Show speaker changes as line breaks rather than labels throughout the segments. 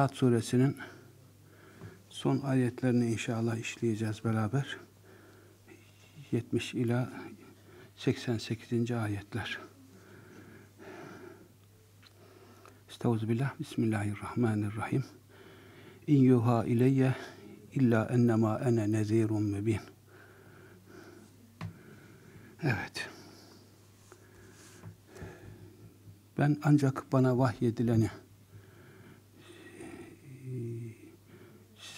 Saat suresinin son ayetlerini inşallah işleyeceğiz beraber. 70 ila 88. ayetler. Estağfirullah. Bismillahirrahmanirrahim. İn yuha ileyye illa ennemâ ene nezirun mübin. Evet. Ben ancak bana vahyedileni edileni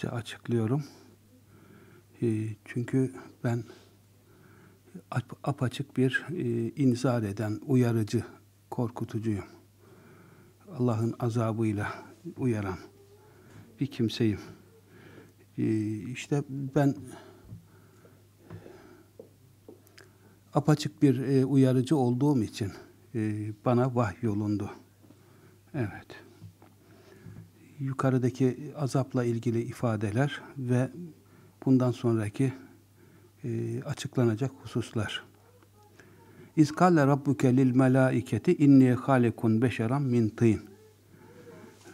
size açıklıyorum. Ee, çünkü ben apaçık bir e, inzar eden, uyarıcı, korkutucuyum. Allah'ın azabıyla uyaran bir kimseyim. Ee, işte ben apaçık bir e, uyarıcı olduğum için e, bana vahy yolundu. Evet yukarıdaki azapla ilgili ifadeler ve bundan sonraki e, açıklanacak hususlar. İzkalle rabbuke lil melaiketi inni halikun beşeram min tîn.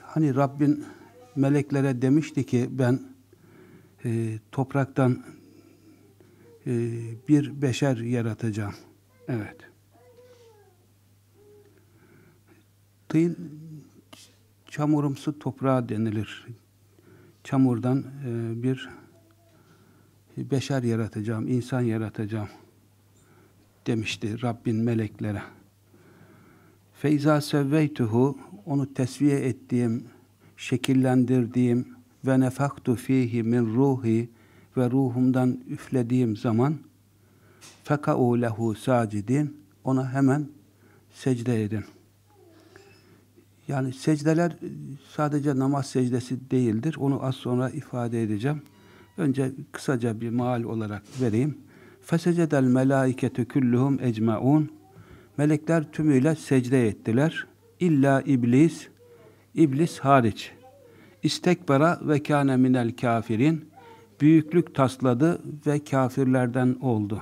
Hani Rabbin meleklere demişti ki ben e, topraktan e, bir beşer yaratacağım. Evet. Tîn çamurumsu toprağa denilir. Çamurdan e, bir beşer yaratacağım, insan yaratacağım demişti Rabbin meleklere. Feyza sevveytuhu onu tesviye ettiğim, şekillendirdiğim ve nefaktu fihi min ruhi ve ruhumdan üflediğim zaman feka'u lehu sacidin ona hemen secde edin.'' Yani secdeler e, sadece namaz secdesi değildir. Onu az sonra ifade edeceğim. Önce kısaca bir maal olarak vereyim. Fesecedel melaiketü küllühüm ecmaun. Melekler tümüyle secde ettiler. İlla iblis, iblis hariç. İstekbara ve kâne minel kafirin. Büyüklük tasladı ve kafirlerden oldu.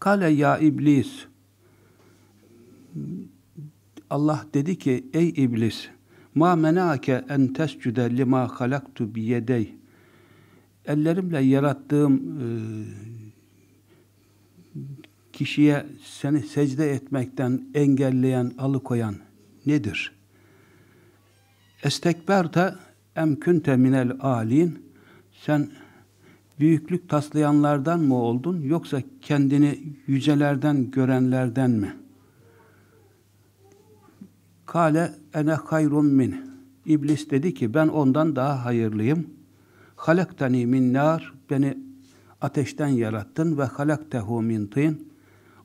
Kale ya iblis Allah dedi ki ey iblis ma menake en tescude lima halaktu biyedey, ellerimle yarattığım e, kişiye seni secde etmekten engelleyen, alıkoyan nedir? Estekberta emkünte minel alin sen büyüklük taslayanlardan mı oldun yoksa kendini yücelerden görenlerden mi?'' Kale ene hayrun min. İblis dedi ki ben ondan daha hayırlıyım. Halaktani min nar. Beni ateşten yarattın ve halaktehu min tin.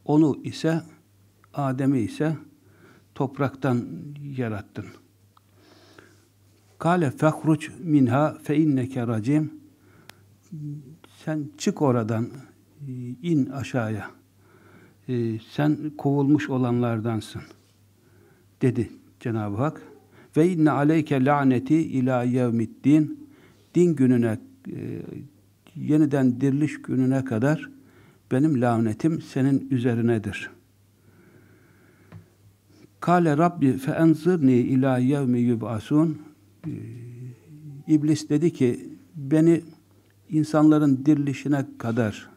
Onu ise Adem'i ise topraktan yarattın. Kale fehruç minha fe inneke racim. Sen çık oradan, in aşağıya. Ee, sen kovulmuş olanlardansın.'' dedi Cenab-ı Hak. Ve inne aleyke laneti ila yevmiddin din gününe e, yeniden diriliş gününe kadar benim lanetim senin üzerinedir. Kale Rabbi fe enzirni ila yevmi yub'asun e, İblis dedi ki beni insanların dirilişine kadar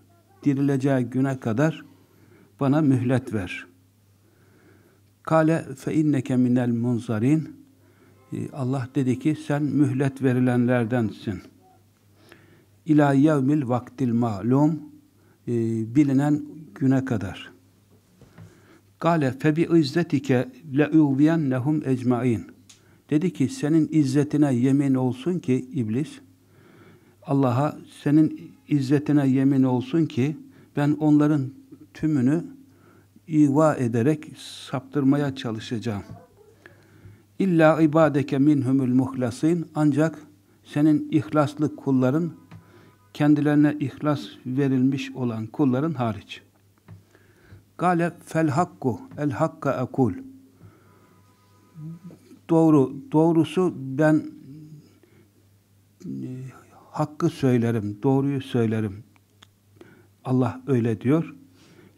dirileceği güne kadar bana mühlet ver. Kale fe inneke minel munzarin. Ee, Allah dedi ki sen mühlet verilenlerdensin. İlâ yevmil vaktil malum. Ee, bilinen güne kadar. Kale fe bi izzetike le uviyennehum ecmain. Dedi ki senin izzetine yemin olsun ki iblis Allah'a senin izzetine yemin olsun ki ben onların tümünü iva ederek saptırmaya çalışacağım. İlla ibadeke minhumul muhlasin ancak senin ihlaslı kulların kendilerine ihlas verilmiş olan kulların hariç. Gale fel hakku el hakka akul. Doğru, doğrusu ben e, hakkı söylerim, doğruyu söylerim. Allah öyle diyor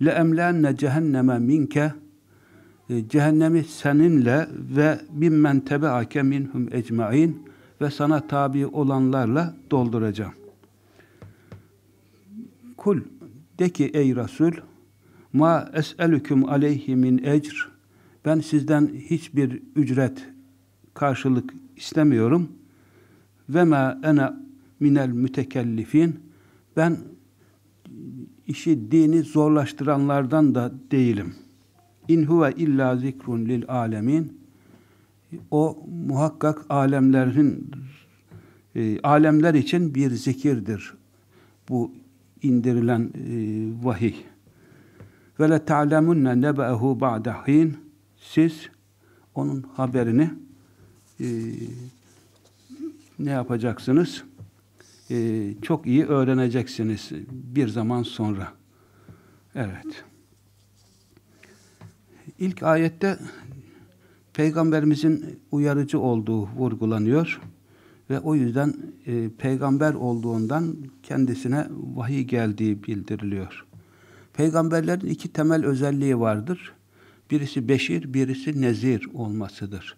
le emlenne cehenneme minke cehennemi seninle ve bimmen tebeake minhum ecmain ve sana tabi olanlarla dolduracağım. Kul de ki ey Resul ma es'elüküm aleyhi min ecr ben sizden hiçbir ücret karşılık istemiyorum ve ma ene minel mütekellifin ben işi dini zorlaştıranlardan da değilim. İn huve illa zikrun lil alemin. O muhakkak alemlerin e, alemler için bir zikirdir. Bu indirilen e, vahiy. Ve le ta'lemunne nebe'ehu ba'dahin. Siz onun haberini e, ne yapacaksınız? e, çok iyi öğreneceksiniz bir zaman sonra. Evet. İlk ayette Peygamberimizin uyarıcı olduğu vurgulanıyor ve o yüzden e, peygamber olduğundan kendisine vahiy geldiği bildiriliyor. Peygamberlerin iki temel özelliği vardır. Birisi beşir, birisi nezir olmasıdır.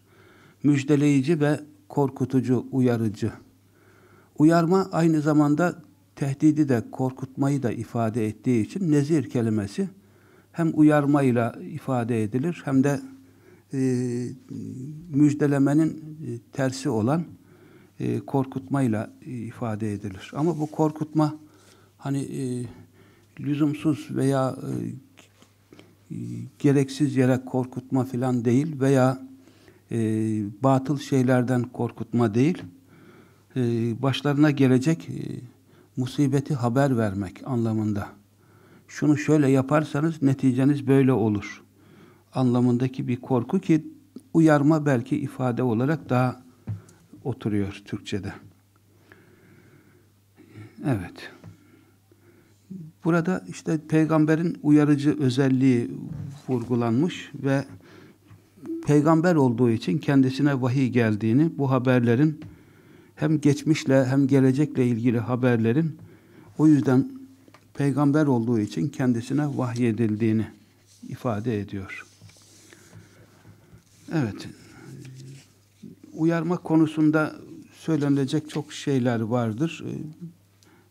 Müjdeleyici ve korkutucu, uyarıcı Uyarma aynı zamanda tehdidi de korkutmayı da ifade ettiği için nezir kelimesi hem uyarmayla ifade edilir hem de e, müjdelemenin e, tersi olan e, korkutmayla ifade edilir. Ama bu korkutma hani e, lüzumsuz veya e, gereksiz yere korkutma filan değil veya e, batıl şeylerden korkutma değil e, başlarına gelecek e, musibeti haber vermek anlamında. Şunu şöyle yaparsanız neticeniz böyle olur anlamındaki bir korku ki uyarma belki ifade olarak daha oturuyor Türkçe'de. Evet. Burada işte peygamberin uyarıcı özelliği vurgulanmış ve peygamber olduğu için kendisine vahiy geldiğini, bu haberlerin hem geçmişle hem gelecekle ilgili haberlerin o yüzden peygamber olduğu için kendisine vahyedildiğini ifade ediyor. Evet. Uyarma konusunda söylenecek çok şeyler vardır.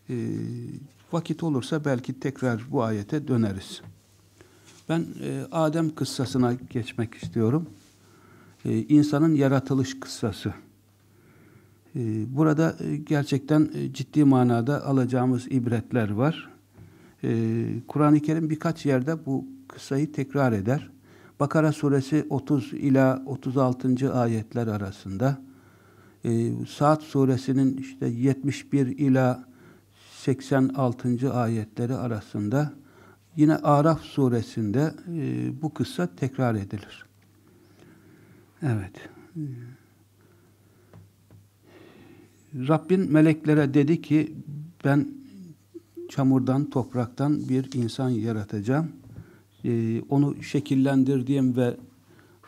Ee, e, vakit olursa belki tekrar bu ayete döneriz. Ben e, Adem kıssasına geçmek istiyorum. E, insanın yaratılış kıssası. Ee, burada e, gerçekten e, ciddi manada alacağımız ibretler var. Ee, Kur'an-ı Kerim birkaç yerde bu kısayı tekrar eder. Bakara suresi 30 ila 36. ayetler arasında. Ee, Saat suresinin işte 71 ila 86. ayetleri arasında. Yine Araf suresinde e, bu kıssa tekrar edilir. Evet. Evet. Rabbin meleklere dedi ki ben çamurdan, topraktan bir insan yaratacağım. Ee, onu şekillendirdiğim ve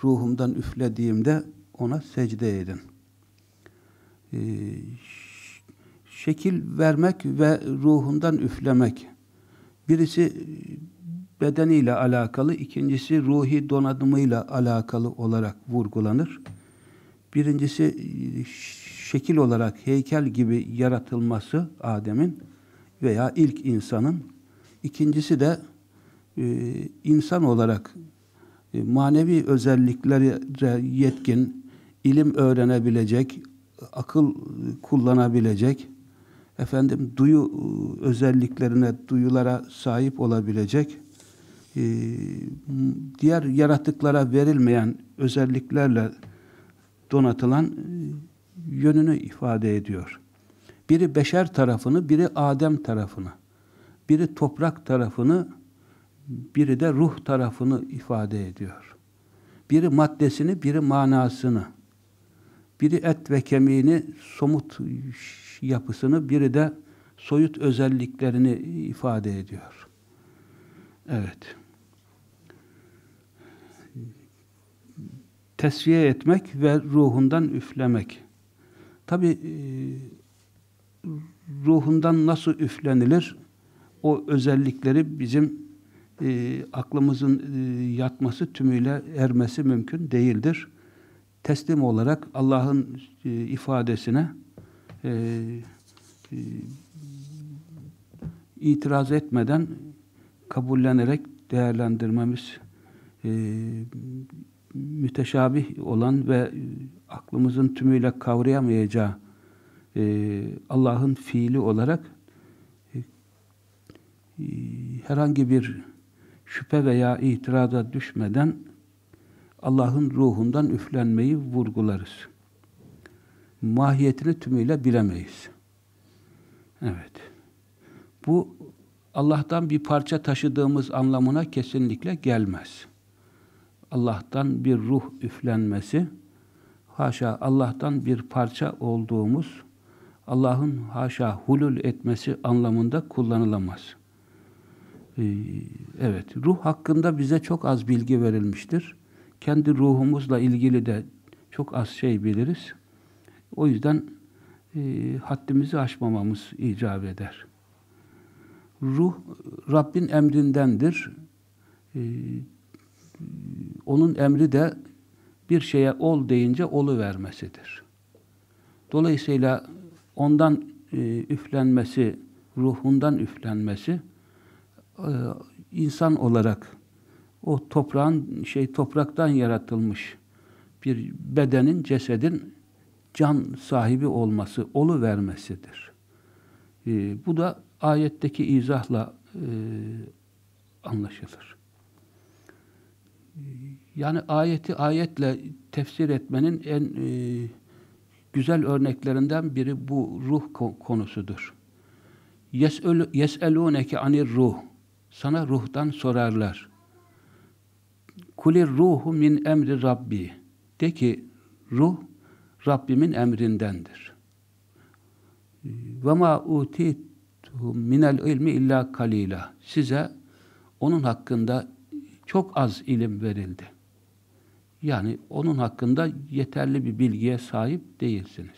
ruhumdan üflediğimde ona secde edin. Ee, şekil vermek ve ruhundan üflemek. Birisi bedeniyle alakalı, ikincisi ruhi donanımıyla alakalı olarak vurgulanır. Birincisi şekil olarak heykel gibi yaratılması Adem'in veya ilk insanın. İkincisi de e, insan olarak e, manevi özelliklere yetkin, ilim öğrenebilecek, akıl kullanabilecek, efendim duyu e, özelliklerine, duyulara sahip olabilecek, e, diğer yaratıklara verilmeyen özelliklerle donatılan e, yönünü ifade ediyor. Biri beşer tarafını, biri Adem tarafını, biri toprak tarafını, biri de ruh tarafını ifade ediyor. Biri maddesini, biri manasını. Biri et ve kemiğini, somut yapısını, biri de soyut özelliklerini ifade ediyor. Evet. Tesviye etmek ve ruhundan üflemek. Tabi e, ruhundan nasıl üflenilir? O özellikleri bizim e, aklımızın e, yatması, tümüyle ermesi mümkün değildir. Teslim olarak Allah'ın e, ifadesine e, e, itiraz etmeden kabullenerek değerlendirmemiz e, müteşabih olan ve e, aklımızın tümüyle kavrayamayacağı e, Allah'ın fiili olarak e, e, herhangi bir şüphe veya itiraza düşmeden Allah'ın ruhundan üflenmeyi vurgularız. Mahiyetini tümüyle bilemeyiz. Evet. Bu Allah'tan bir parça taşıdığımız anlamına kesinlikle gelmez. Allah'tan bir ruh üflenmesi, haşa Allah'tan bir parça olduğumuz, Allah'ın haşa hulul etmesi anlamında kullanılamaz. Ee, evet, ruh hakkında bize çok az bilgi verilmiştir. Kendi ruhumuzla ilgili de çok az şey biliriz. O yüzden e, haddimizi aşmamamız icap eder. Ruh Rabbin emrindendir. E, onun emri de bir şeye ol deyince olu vermesidir. Dolayısıyla ondan e, üflenmesi, ruhundan üflenmesi e, insan olarak o toprağın şey topraktan yaratılmış bir bedenin, cesedin can sahibi olması, olu vermesidir. E, bu da ayetteki izahla e, anlaşılır yani ayeti ayetle tefsir etmenin en e, güzel örneklerinden biri bu ruh konusudur. يَسْأَلُونَكَ anir ruh. Sana ruhtan sorarlar. Kulir ruhu min emri Rabbi. De ki ruh Rabbimin emrindendir. Ve ma utitum minel ilmi illa kalila. Size onun hakkında çok az ilim verildi. Yani onun hakkında yeterli bir bilgiye sahip değilsiniz.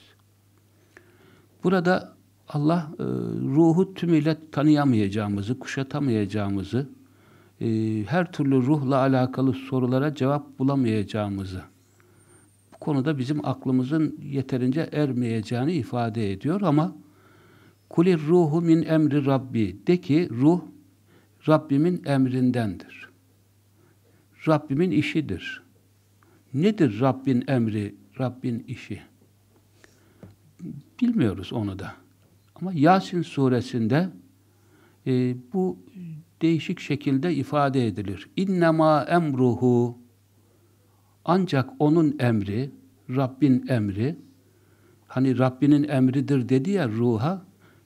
Burada Allah e, ruhu tümüyle tanıyamayacağımızı, kuşatamayacağımızı, e, her türlü ruhla alakalı sorulara cevap bulamayacağımızı, bu konuda bizim aklımızın yeterince ermeyeceğini ifade ediyor ama Kulir ruhu min emri Rabbi. De ki ruh Rabbimin emrindendir. Rabbimin işidir. Nedir Rabbin emri, Rabbin işi? Bilmiyoruz onu da. Ama Yasin suresinde e, bu değişik şekilde ifade edilir. İnnemâ emruhu ancak onun emri, Rabbin emri, hani Rabbinin emridir dedi ya ruha,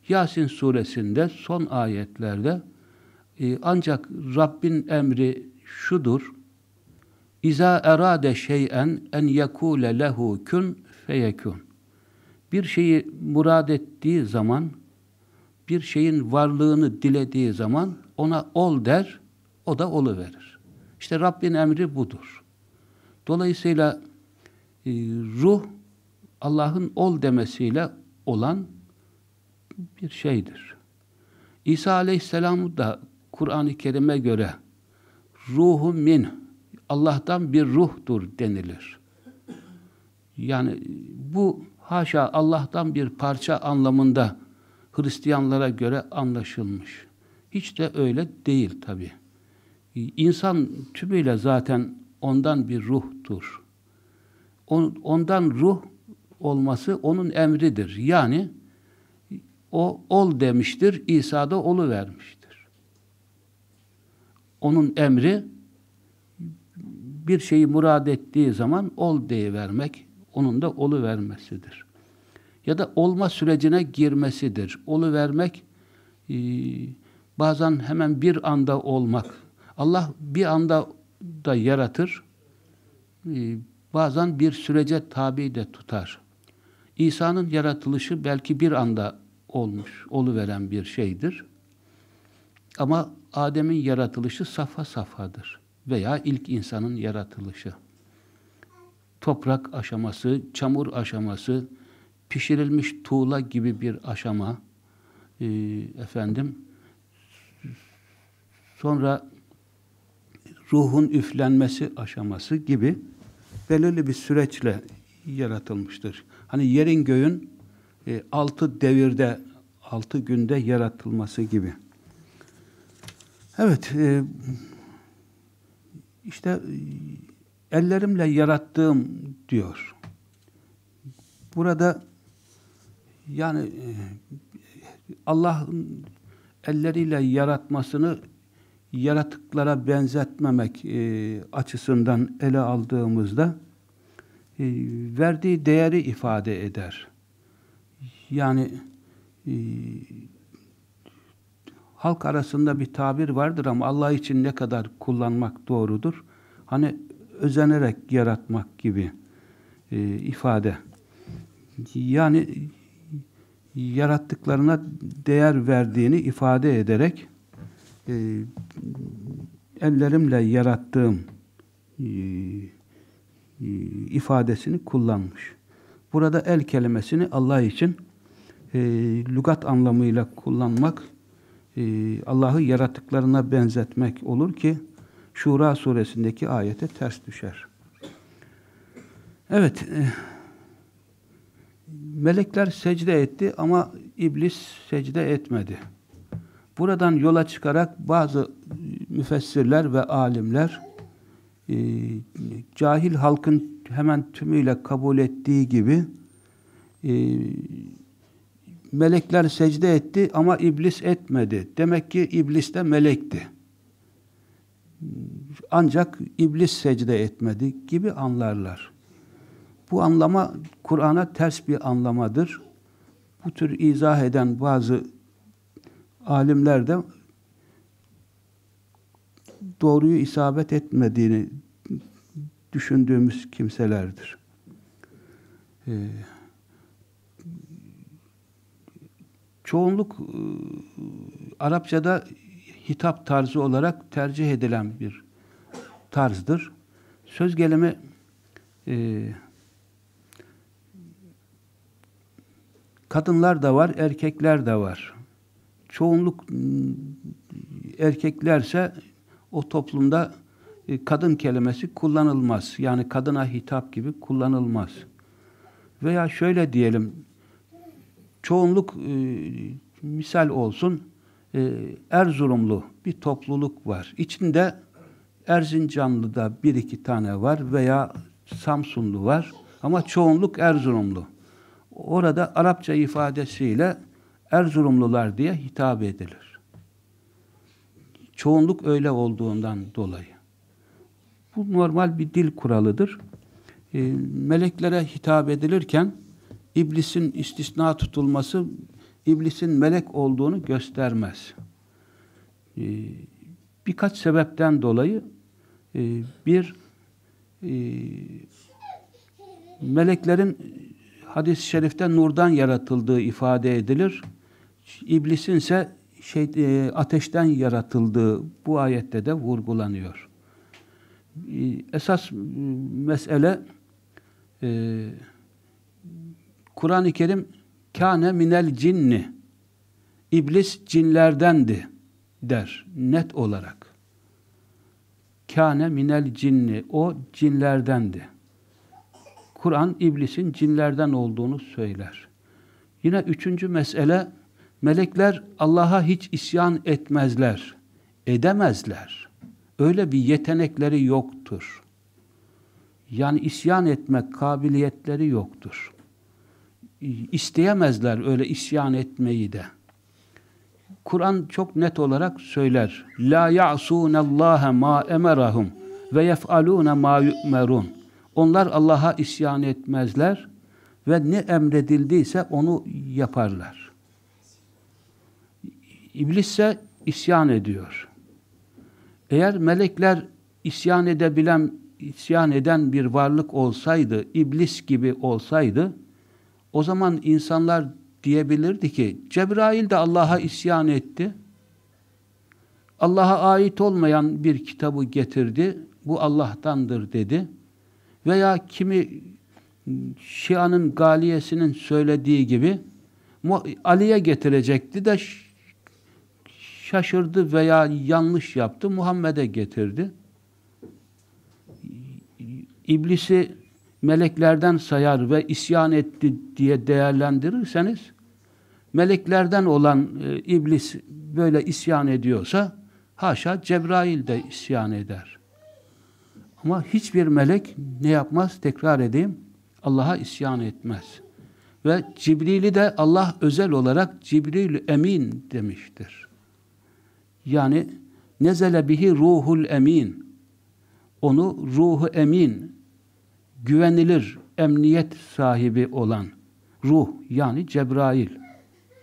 Yasin suresinde son ayetlerde e, ancak Rabbin emri şudur, İza erade şeyen en yekule lehu kun feyekun. Bir şeyi murad ettiği zaman, bir şeyin varlığını dilediği zaman ona ol der, o da olu verir. İşte Rabbin emri budur. Dolayısıyla e, ruh Allah'ın ol demesiyle olan bir şeydir. İsa Aleyhisselam da Kur'an-ı Kerim'e göre ruhu min Allah'tan bir ruhtur denilir. Yani bu haşa Allah'tan bir parça anlamında Hristiyanlara göre anlaşılmış. Hiç de öyle değil tabi. İnsan tümüyle zaten ondan bir ruhtur. Ondan ruh olması onun emridir. Yani o ol demiştir, İsa da olu vermiştir. Onun emri bir şeyi murad ettiği zaman ol diye vermek onun da olu vermesidir. Ya da olma sürecine girmesidir. Olu vermek e, bazen hemen bir anda olmak. Allah bir anda da yaratır. E, bazen bir sürece tabi de tutar. İsa'nın yaratılışı belki bir anda olmuş, olu veren bir şeydir. Ama Adem'in yaratılışı safa safadır veya ilk insanın yaratılışı. Toprak aşaması, çamur aşaması, pişirilmiş tuğla gibi bir aşama e, efendim sonra ruhun üflenmesi aşaması gibi belirli bir süreçle yaratılmıştır. Hani yerin göğün e, altı devirde, altı günde yaratılması gibi. Evet, e, işte e, ellerimle yarattığım diyor. Burada yani e, Allah'ın elleriyle yaratmasını yaratıklara benzetmemek e, açısından ele aldığımızda e, verdiği değeri ifade eder. Yani e, halk arasında bir tabir vardır ama Allah için ne kadar kullanmak doğrudur? Hani özenerek yaratmak gibi e, ifade. Yani yarattıklarına değer verdiğini ifade ederek e, ellerimle yarattığım e, e, ifadesini kullanmış. Burada el kelimesini Allah için e, lügat anlamıyla kullanmak e, Allah'ı yaratıklarına benzetmek olur ki Şura suresindeki ayete ters düşer. Evet, e, melekler secde etti ama iblis secde etmedi. Buradan yola çıkarak bazı müfessirler ve alimler e, cahil halkın hemen tümüyle kabul ettiği gibi e, melekler secde etti ama iblis etmedi. Demek ki iblis de melekti. Ancak iblis secde etmedi gibi anlarlar. Bu anlama Kur'an'a ters bir anlamadır. Bu tür izah eden bazı alimler de doğruyu isabet etmediğini düşündüğümüz kimselerdir. Ee, çoğunluk e, Arapçada hitap tarzı olarak tercih edilen bir tarzdır. Söz gelimi e, kadınlar da var, erkekler de var. Çoğunluk erkeklerse o toplumda e, kadın kelimesi kullanılmaz. Yani kadına hitap gibi kullanılmaz. Veya şöyle diyelim, çoğunluk e, misal olsun e, Erzurumlu bir topluluk var. İçinde Erzincanlı'da bir iki tane var veya Samsunlu var ama çoğunluk Erzurumlu. Orada Arapça ifadesiyle Erzurumlular diye hitap edilir. Çoğunluk öyle olduğundan dolayı. Bu normal bir dil kuralıdır. E, meleklere hitap edilirken iblisin istisna tutulması iblisin melek olduğunu göstermez. Ee, birkaç sebepten dolayı e, bir e, meleklerin hadis-i şerifte nurdan yaratıldığı ifade edilir. İblisin ise şey, e, ateşten yaratıldığı bu ayette de vurgulanıyor. esas mesele eee Kur'an-ı Kerim kâne minel cinni iblis cinlerdendi der net olarak. Kâne minel cinni o cinlerdendi. Kur'an iblisin cinlerden olduğunu söyler. Yine üçüncü mesele melekler Allah'a hiç isyan etmezler. Edemezler. Öyle bir yetenekleri yoktur. Yani isyan etmek kabiliyetleri yoktur isteyemezler öyle isyan etmeyi de. Kur'an çok net olarak söyler. La ya'sunallaha ma emerahum ve yef'aluna ma yu'merun. Onlar Allah'a isyan etmezler ve ne emredildiyse onu yaparlar. İblis ise isyan ediyor. Eğer melekler isyan edebilen, isyan eden bir varlık olsaydı, iblis gibi olsaydı, o zaman insanlar diyebilirdi ki Cebrail de Allah'a isyan etti. Allah'a ait olmayan bir kitabı getirdi. Bu Allah'tandır dedi. Veya kimi Şia'nın galiyesinin söylediği gibi Ali'ye getirecekti de şaşırdı veya yanlış yaptı. Muhammed'e getirdi. İblisi meleklerden sayar ve isyan etti diye değerlendirirseniz meleklerden olan e, iblis böyle isyan ediyorsa haşa Cebrail de isyan eder. Ama hiçbir melek ne yapmaz? Tekrar edeyim. Allah'a isyan etmez. Ve Cibril'i de Allah özel olarak Cibril emin demiştir. Yani nezele bihi ruhul emin. Onu ruhu emin güvenilir emniyet sahibi olan ruh yani Cebrail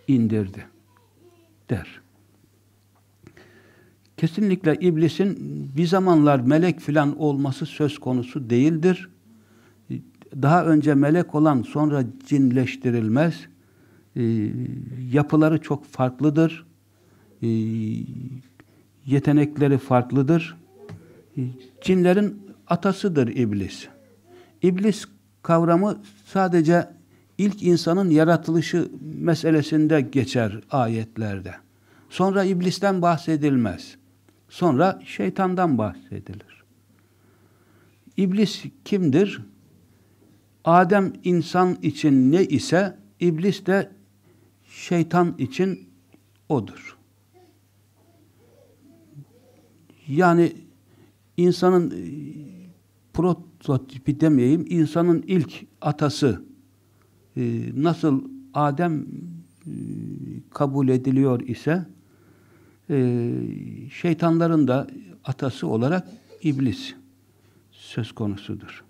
indirdi der. Kesinlikle iblisin bir zamanlar melek filan olması söz konusu değildir. Daha önce melek olan sonra cinleştirilmez. Ee, yapıları çok farklıdır. Ee, yetenekleri farklıdır. Ee, cinlerin atasıdır iblis. İblis kavramı sadece ilk insanın yaratılışı meselesinde geçer ayetlerde. Sonra iblisten bahsedilmez. Sonra şeytandan bahsedilir. İblis kimdir? Adem insan için ne ise iblis de şeytan için odur. Yani insanın prot tipi demeyeyim, insanın ilk atası e, nasıl Adem e, kabul ediliyor ise e, şeytanların da atası olarak iblis söz konusudur.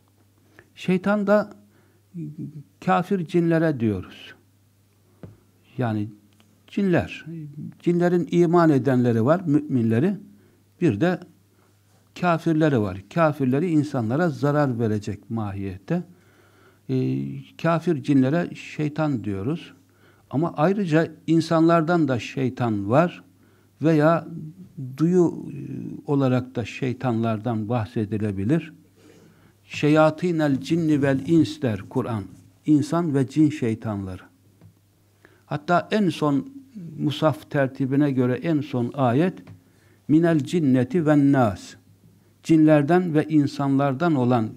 Şeytan da kafir cinlere diyoruz. Yani cinler. Cinlerin iman edenleri var, müminleri. Bir de kafirleri var. Kafirleri insanlara zarar verecek mahiyette. E, kafir cinlere şeytan diyoruz. Ama ayrıca insanlardan da şeytan var veya duyu e, olarak da şeytanlardan bahsedilebilir. Şeyatinel cinni vel ins der Kur'an. İnsan ve cin şeytanları. Hatta en son musaf tertibine göre en son ayet minel cinneti ven nas cinlerden ve insanlardan olan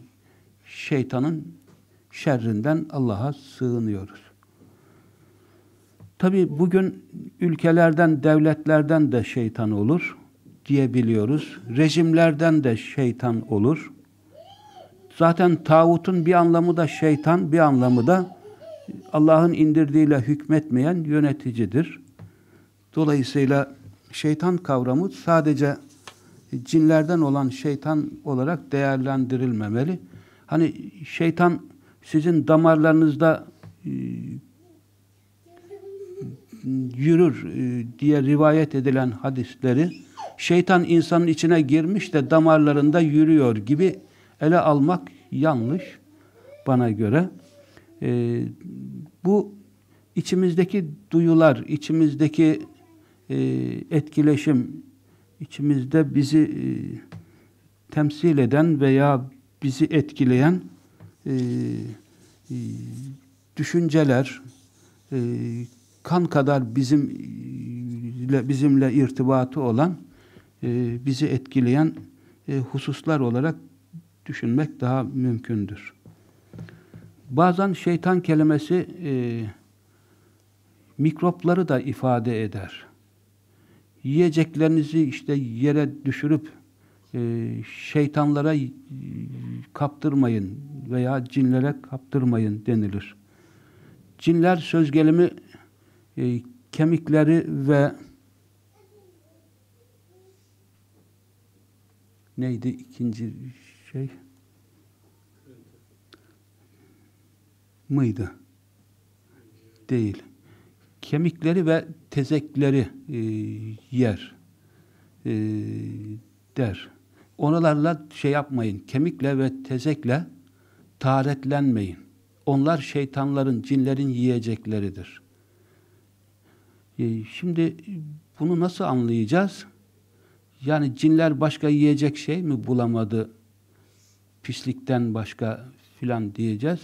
şeytanın şerrinden Allah'a sığınıyoruz. Tabi bugün ülkelerden, devletlerden de şeytan olur diyebiliyoruz. Rejimlerden de şeytan olur. Zaten tağutun bir anlamı da şeytan, bir anlamı da Allah'ın indirdiğiyle hükmetmeyen yöneticidir. Dolayısıyla şeytan kavramı sadece cinlerden olan şeytan olarak değerlendirilmemeli. Hani şeytan sizin damarlarınızda e, yürür e, diye rivayet edilen hadisleri şeytan insanın içine girmiş de damarlarında yürüyor gibi ele almak yanlış bana göre. E, bu içimizdeki duyular, içimizdeki e, etkileşim, içimizde bizi e, temsil eden veya bizi etkileyen e, e, düşünceler e, kan kadar bizimle bizimle irtibatı olan e, bizi etkileyen e, hususlar olarak düşünmek daha mümkündür. Bazen şeytan kelimesi e, mikropları da ifade eder yiyeceklerinizi işte yere düşürüp e, şeytanlara e, kaptırmayın veya cinlere kaptırmayın denilir. Cinler söz gelimi e, kemikleri ve neydi ikinci şey mıydı? Değil kemikleri ve tezekleri e, yer e, der. Onlarla şey yapmayın, kemikle ve tezekle taharetlenmeyin. Onlar şeytanların, cinlerin yiyecekleridir. E, şimdi bunu nasıl anlayacağız? Yani cinler başka yiyecek şey mi bulamadı? Pislikten başka filan diyeceğiz.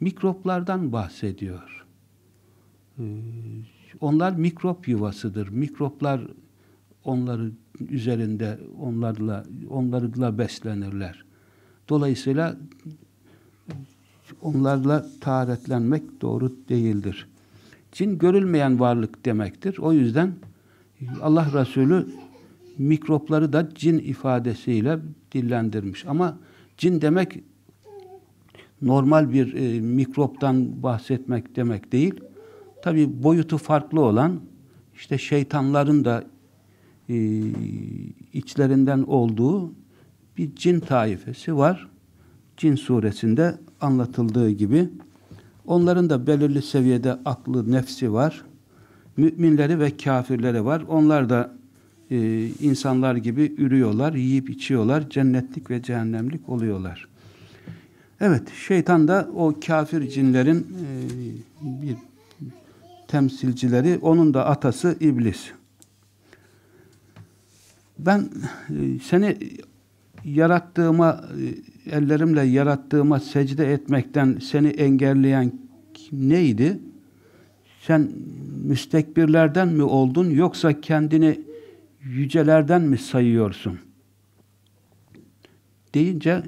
Mikroplardan bahsediyor ee, onlar mikrop yuvasıdır. Mikroplar onları üzerinde onlarla onlarla beslenirler. Dolayısıyla onlarla taharetlenmek doğru değildir. Cin görülmeyen varlık demektir. O yüzden Allah Resulü mikropları da cin ifadesiyle dillendirmiş. Ama cin demek normal bir e, mikroptan bahsetmek demek değil. Tabi boyutu farklı olan işte şeytanların da e, içlerinden olduğu bir cin taifesi var. Cin suresinde anlatıldığı gibi. Onların da belirli seviyede aklı, nefsi var. Müminleri ve kafirleri var. Onlar da e, insanlar gibi ürüyorlar, yiyip içiyorlar, cennetlik ve cehennemlik oluyorlar. Evet, şeytan da o kafir cinlerin e, bir temsilcileri, onun da atası iblis. Ben e, seni yarattığıma, e, ellerimle yarattığıma secde etmekten seni engelleyen neydi? Sen müstekbirlerden mi oldun yoksa kendini yücelerden mi sayıyorsun? Deyince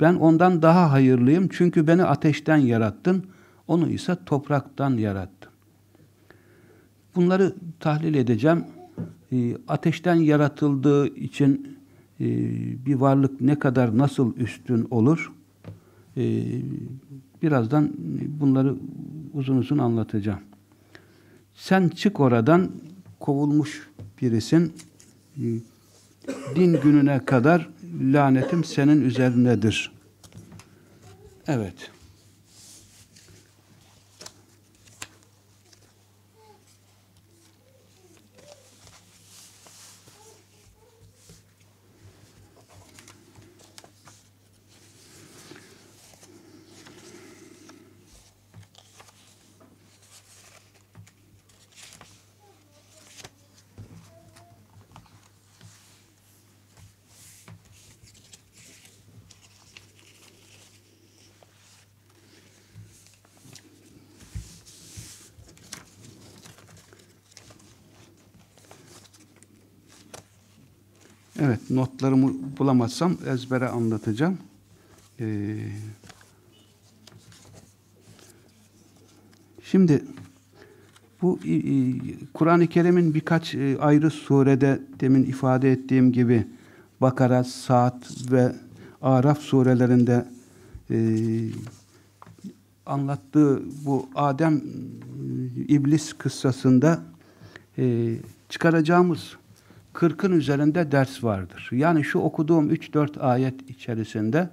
ben ondan daha hayırlıyım çünkü beni ateşten yarattın, onu ise topraktan yarattın. Bunları tahlil edeceğim. E, ateşten yaratıldığı için e, bir varlık ne kadar nasıl üstün olur? E, birazdan bunları uzun uzun anlatacağım. Sen çık oradan kovulmuş birisin. E, din gününe kadar lanetim senin üzerinedir. Evet. Evet, notlarımı bulamazsam ezbere anlatacağım. Ee, şimdi bu e, Kur'an-ı Kerim'in birkaç e, ayrı surede demin ifade ettiğim gibi Bakara, Saat ve Araf surelerinde e, anlattığı bu Adem e, iblis kıssasında e, çıkaracağımız Kırkın üzerinde ders vardır. Yani şu okuduğum 3-4 ayet içerisinde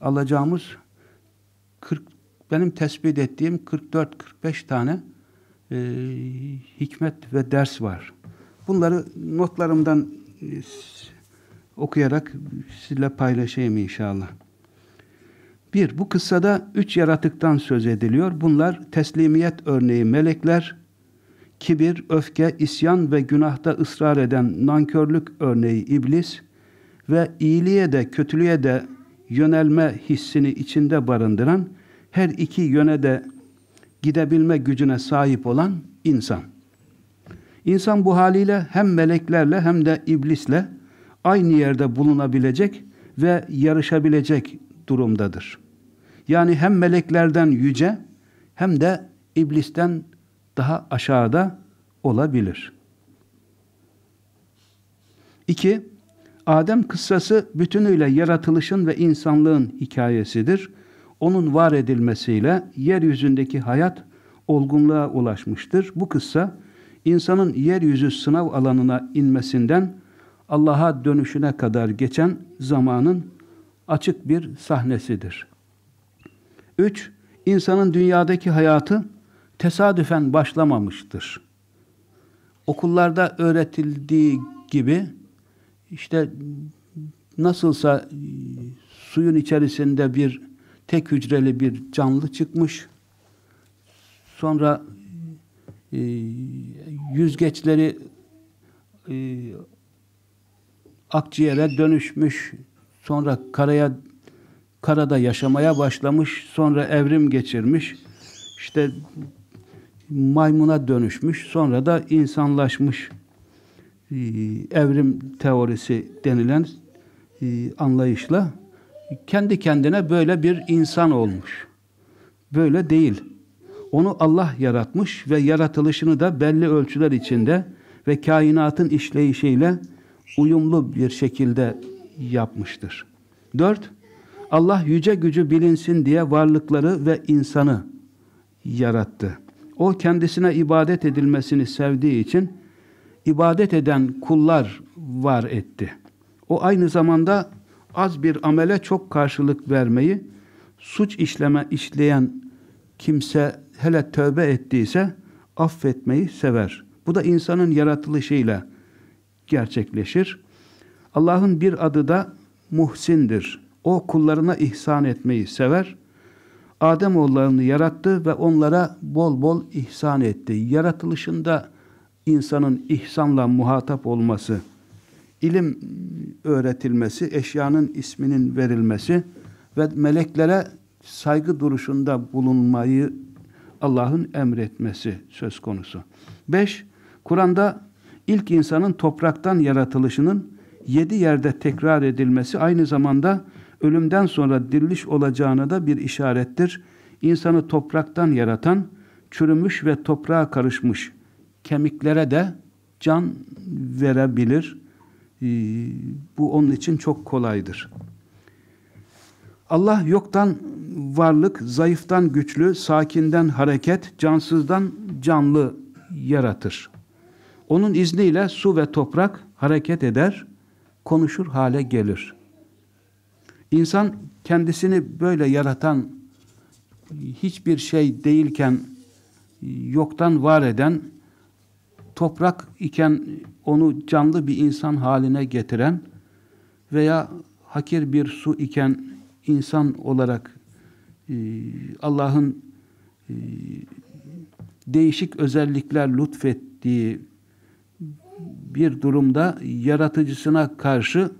alacağımız 40 benim tespit ettiğim 44-45 tane e, hikmet ve ders var. Bunları notlarımdan e, okuyarak sizinle paylaşayım inşallah. Bir, bu kıssada üç yaratıktan söz ediliyor. Bunlar teslimiyet örneği melekler, kibir, öfke, isyan ve günahta ısrar eden nankörlük örneği iblis ve iyiliğe de kötülüğe de yönelme hissini içinde barındıran her iki yöne de gidebilme gücüne sahip olan insan. İnsan bu haliyle hem meleklerle hem de iblisle aynı yerde bulunabilecek ve yarışabilecek durumdadır. Yani hem meleklerden yüce hem de iblisten daha aşağıda olabilir. 2. Adem kıssası bütünüyle yaratılışın ve insanlığın hikayesidir. Onun var edilmesiyle yeryüzündeki hayat olgunluğa ulaşmıştır. Bu kıssa insanın yeryüzü sınav alanına inmesinden Allah'a dönüşüne kadar geçen zamanın açık bir sahnesidir. 3. İnsanın dünyadaki hayatı tesadüfen başlamamıştır. Okullarda öğretildiği gibi işte nasılsa e, suyun içerisinde bir tek hücreli bir canlı çıkmış. Sonra e, yüzgeçleri e, akciğere dönüşmüş. Sonra karaya karada yaşamaya başlamış. Sonra evrim geçirmiş. İşte maymuna dönüşmüş, sonra da insanlaşmış ee, evrim teorisi denilen e, anlayışla kendi kendine böyle bir insan olmuş. Böyle değil. Onu Allah yaratmış ve yaratılışını da belli ölçüler içinde ve kainatın işleyişiyle uyumlu bir şekilde yapmıştır. Dört, Allah yüce gücü bilinsin diye varlıkları ve insanı yarattı. O kendisine ibadet edilmesini sevdiği için ibadet eden kullar var etti. O aynı zamanda az bir amele çok karşılık vermeyi suç işleme işleyen kimse hele tövbe ettiyse affetmeyi sever. Bu da insanın yaratılışıyla gerçekleşir. Allah'ın bir adı da muhsindir. O kullarına ihsan etmeyi sever. Adem oğullarını yarattı ve onlara bol bol ihsan etti. Yaratılışında insanın ihsanla muhatap olması, ilim öğretilmesi, eşyanın isminin verilmesi ve meleklere saygı duruşunda bulunmayı Allah'ın emretmesi söz konusu. 5. Kur'an'da ilk insanın topraktan yaratılışının yedi yerde tekrar edilmesi aynı zamanda ölümden sonra diriliş olacağına da bir işarettir. İnsanı topraktan yaratan, çürümüş ve toprağa karışmış kemiklere de can verebilir. Ee, bu onun için çok kolaydır. Allah yoktan varlık, zayıftan güçlü, sakinden hareket, cansızdan canlı yaratır. Onun izniyle su ve toprak hareket eder, konuşur hale gelir. İnsan kendisini böyle yaratan hiçbir şey değilken yoktan var eden toprak iken onu canlı bir insan haline getiren veya hakir bir su iken insan olarak e, Allah'ın e, değişik özellikler lütfettiği bir durumda yaratıcısına karşı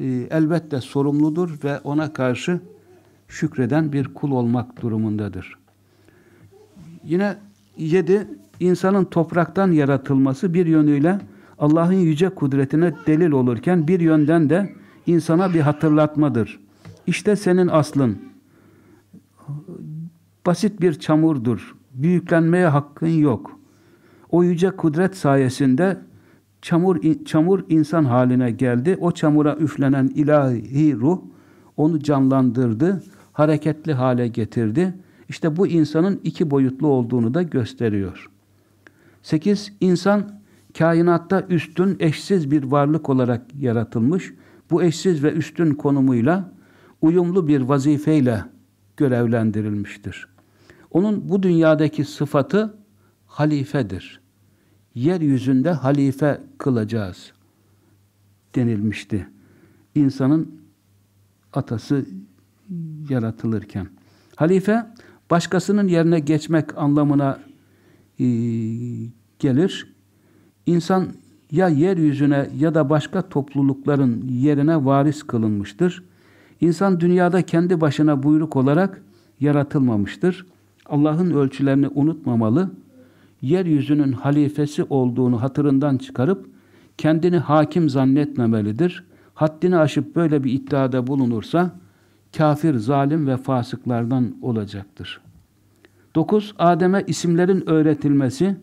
ee, elbette sorumludur ve ona karşı şükreden bir kul olmak durumundadır. Yine yedi, insanın topraktan yaratılması bir yönüyle Allah'ın yüce kudretine delil olurken bir yönden de insana bir hatırlatmadır. İşte senin aslın. Basit bir çamurdur. Büyüklenmeye hakkın yok. O yüce kudret sayesinde Çamur, çamur insan haline geldi. O çamura üflenen ilahi ruh onu canlandırdı, hareketli hale getirdi. İşte bu insanın iki boyutlu olduğunu da gösteriyor. 8. İnsan kainatta üstün, eşsiz bir varlık olarak yaratılmış. Bu eşsiz ve üstün konumuyla uyumlu bir vazifeyle görevlendirilmiştir. Onun bu dünyadaki sıfatı halifedir yeryüzünde halife kılacağız denilmişti. İnsanın atası yaratılırken. Halife başkasının yerine geçmek anlamına e, gelir. İnsan ya yeryüzüne ya da başka toplulukların yerine varis kılınmıştır. İnsan dünyada kendi başına buyruk olarak yaratılmamıştır. Allah'ın ölçülerini unutmamalı yeryüzünün halifesi olduğunu hatırından çıkarıp kendini hakim zannetmemelidir. Haddini aşıp böyle bir iddiada bulunursa kafir, zalim ve fasıklardan olacaktır. 9. Adem'e isimlerin öğretilmesi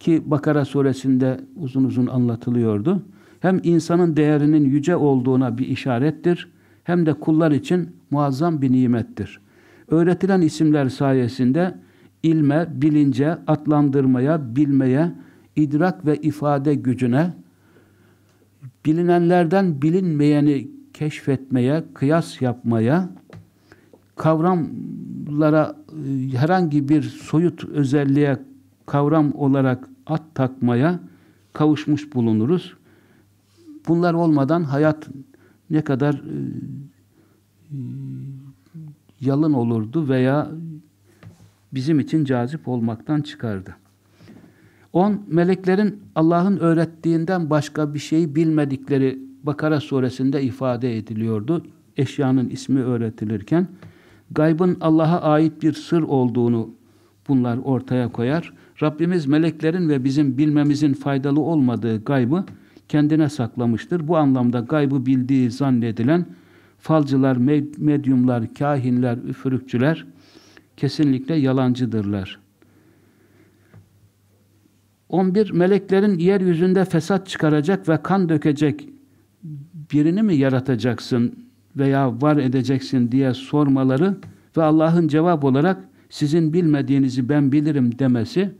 ki Bakara suresinde uzun uzun anlatılıyordu. Hem insanın değerinin yüce olduğuna bir işarettir hem de kullar için muazzam bir nimettir. Öğretilen isimler sayesinde ilme, bilince, atlandırmaya, bilmeye, idrak ve ifade gücüne, bilinenlerden bilinmeyeni keşfetmeye, kıyas yapmaya, kavramlara e, herhangi bir soyut özelliğe kavram olarak at takmaya kavuşmuş bulunuruz. Bunlar olmadan hayat ne kadar e, e, yalın olurdu veya bizim için cazip olmaktan çıkardı. 10. Meleklerin Allah'ın öğrettiğinden başka bir şey bilmedikleri Bakara suresinde ifade ediliyordu. Eşyanın ismi öğretilirken gaybın Allah'a ait bir sır olduğunu bunlar ortaya koyar. Rabbimiz meleklerin ve bizim bilmemizin faydalı olmadığı gaybı kendine saklamıştır. Bu anlamda gaybı bildiği zannedilen falcılar, medyumlar, kahinler, üfürükçüler kesinlikle yalancıdırlar. 11. Meleklerin yeryüzünde fesat çıkaracak ve kan dökecek birini mi yaratacaksın veya var edeceksin diye sormaları ve Allah'ın cevap olarak sizin bilmediğinizi ben bilirim demesi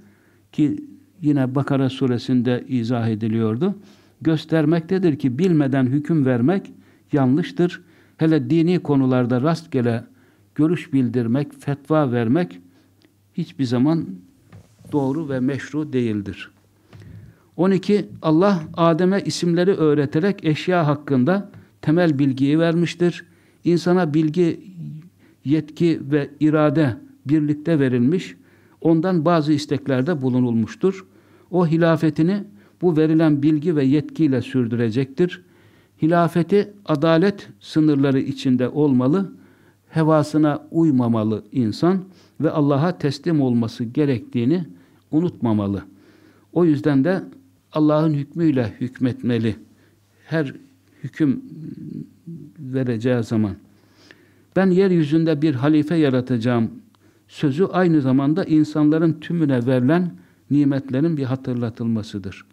ki yine Bakara suresinde izah ediliyordu. Göstermektedir ki bilmeden hüküm vermek yanlıştır. Hele dini konularda rastgele görüş bildirmek, fetva vermek hiçbir zaman doğru ve meşru değildir. 12. Allah Adem'e isimleri öğreterek eşya hakkında temel bilgiyi vermiştir. İnsana bilgi, yetki ve irade birlikte verilmiş, ondan bazı isteklerde bulunulmuştur. O hilafetini bu verilen bilgi ve yetkiyle sürdürecektir. Hilafeti adalet sınırları içinde olmalı, hevasına uymamalı insan ve Allah'a teslim olması gerektiğini unutmamalı. O yüzden de Allah'ın hükmüyle hükmetmeli. Her hüküm vereceği zaman. Ben yeryüzünde bir halife yaratacağım sözü aynı zamanda insanların tümüne verilen nimetlerin bir hatırlatılmasıdır.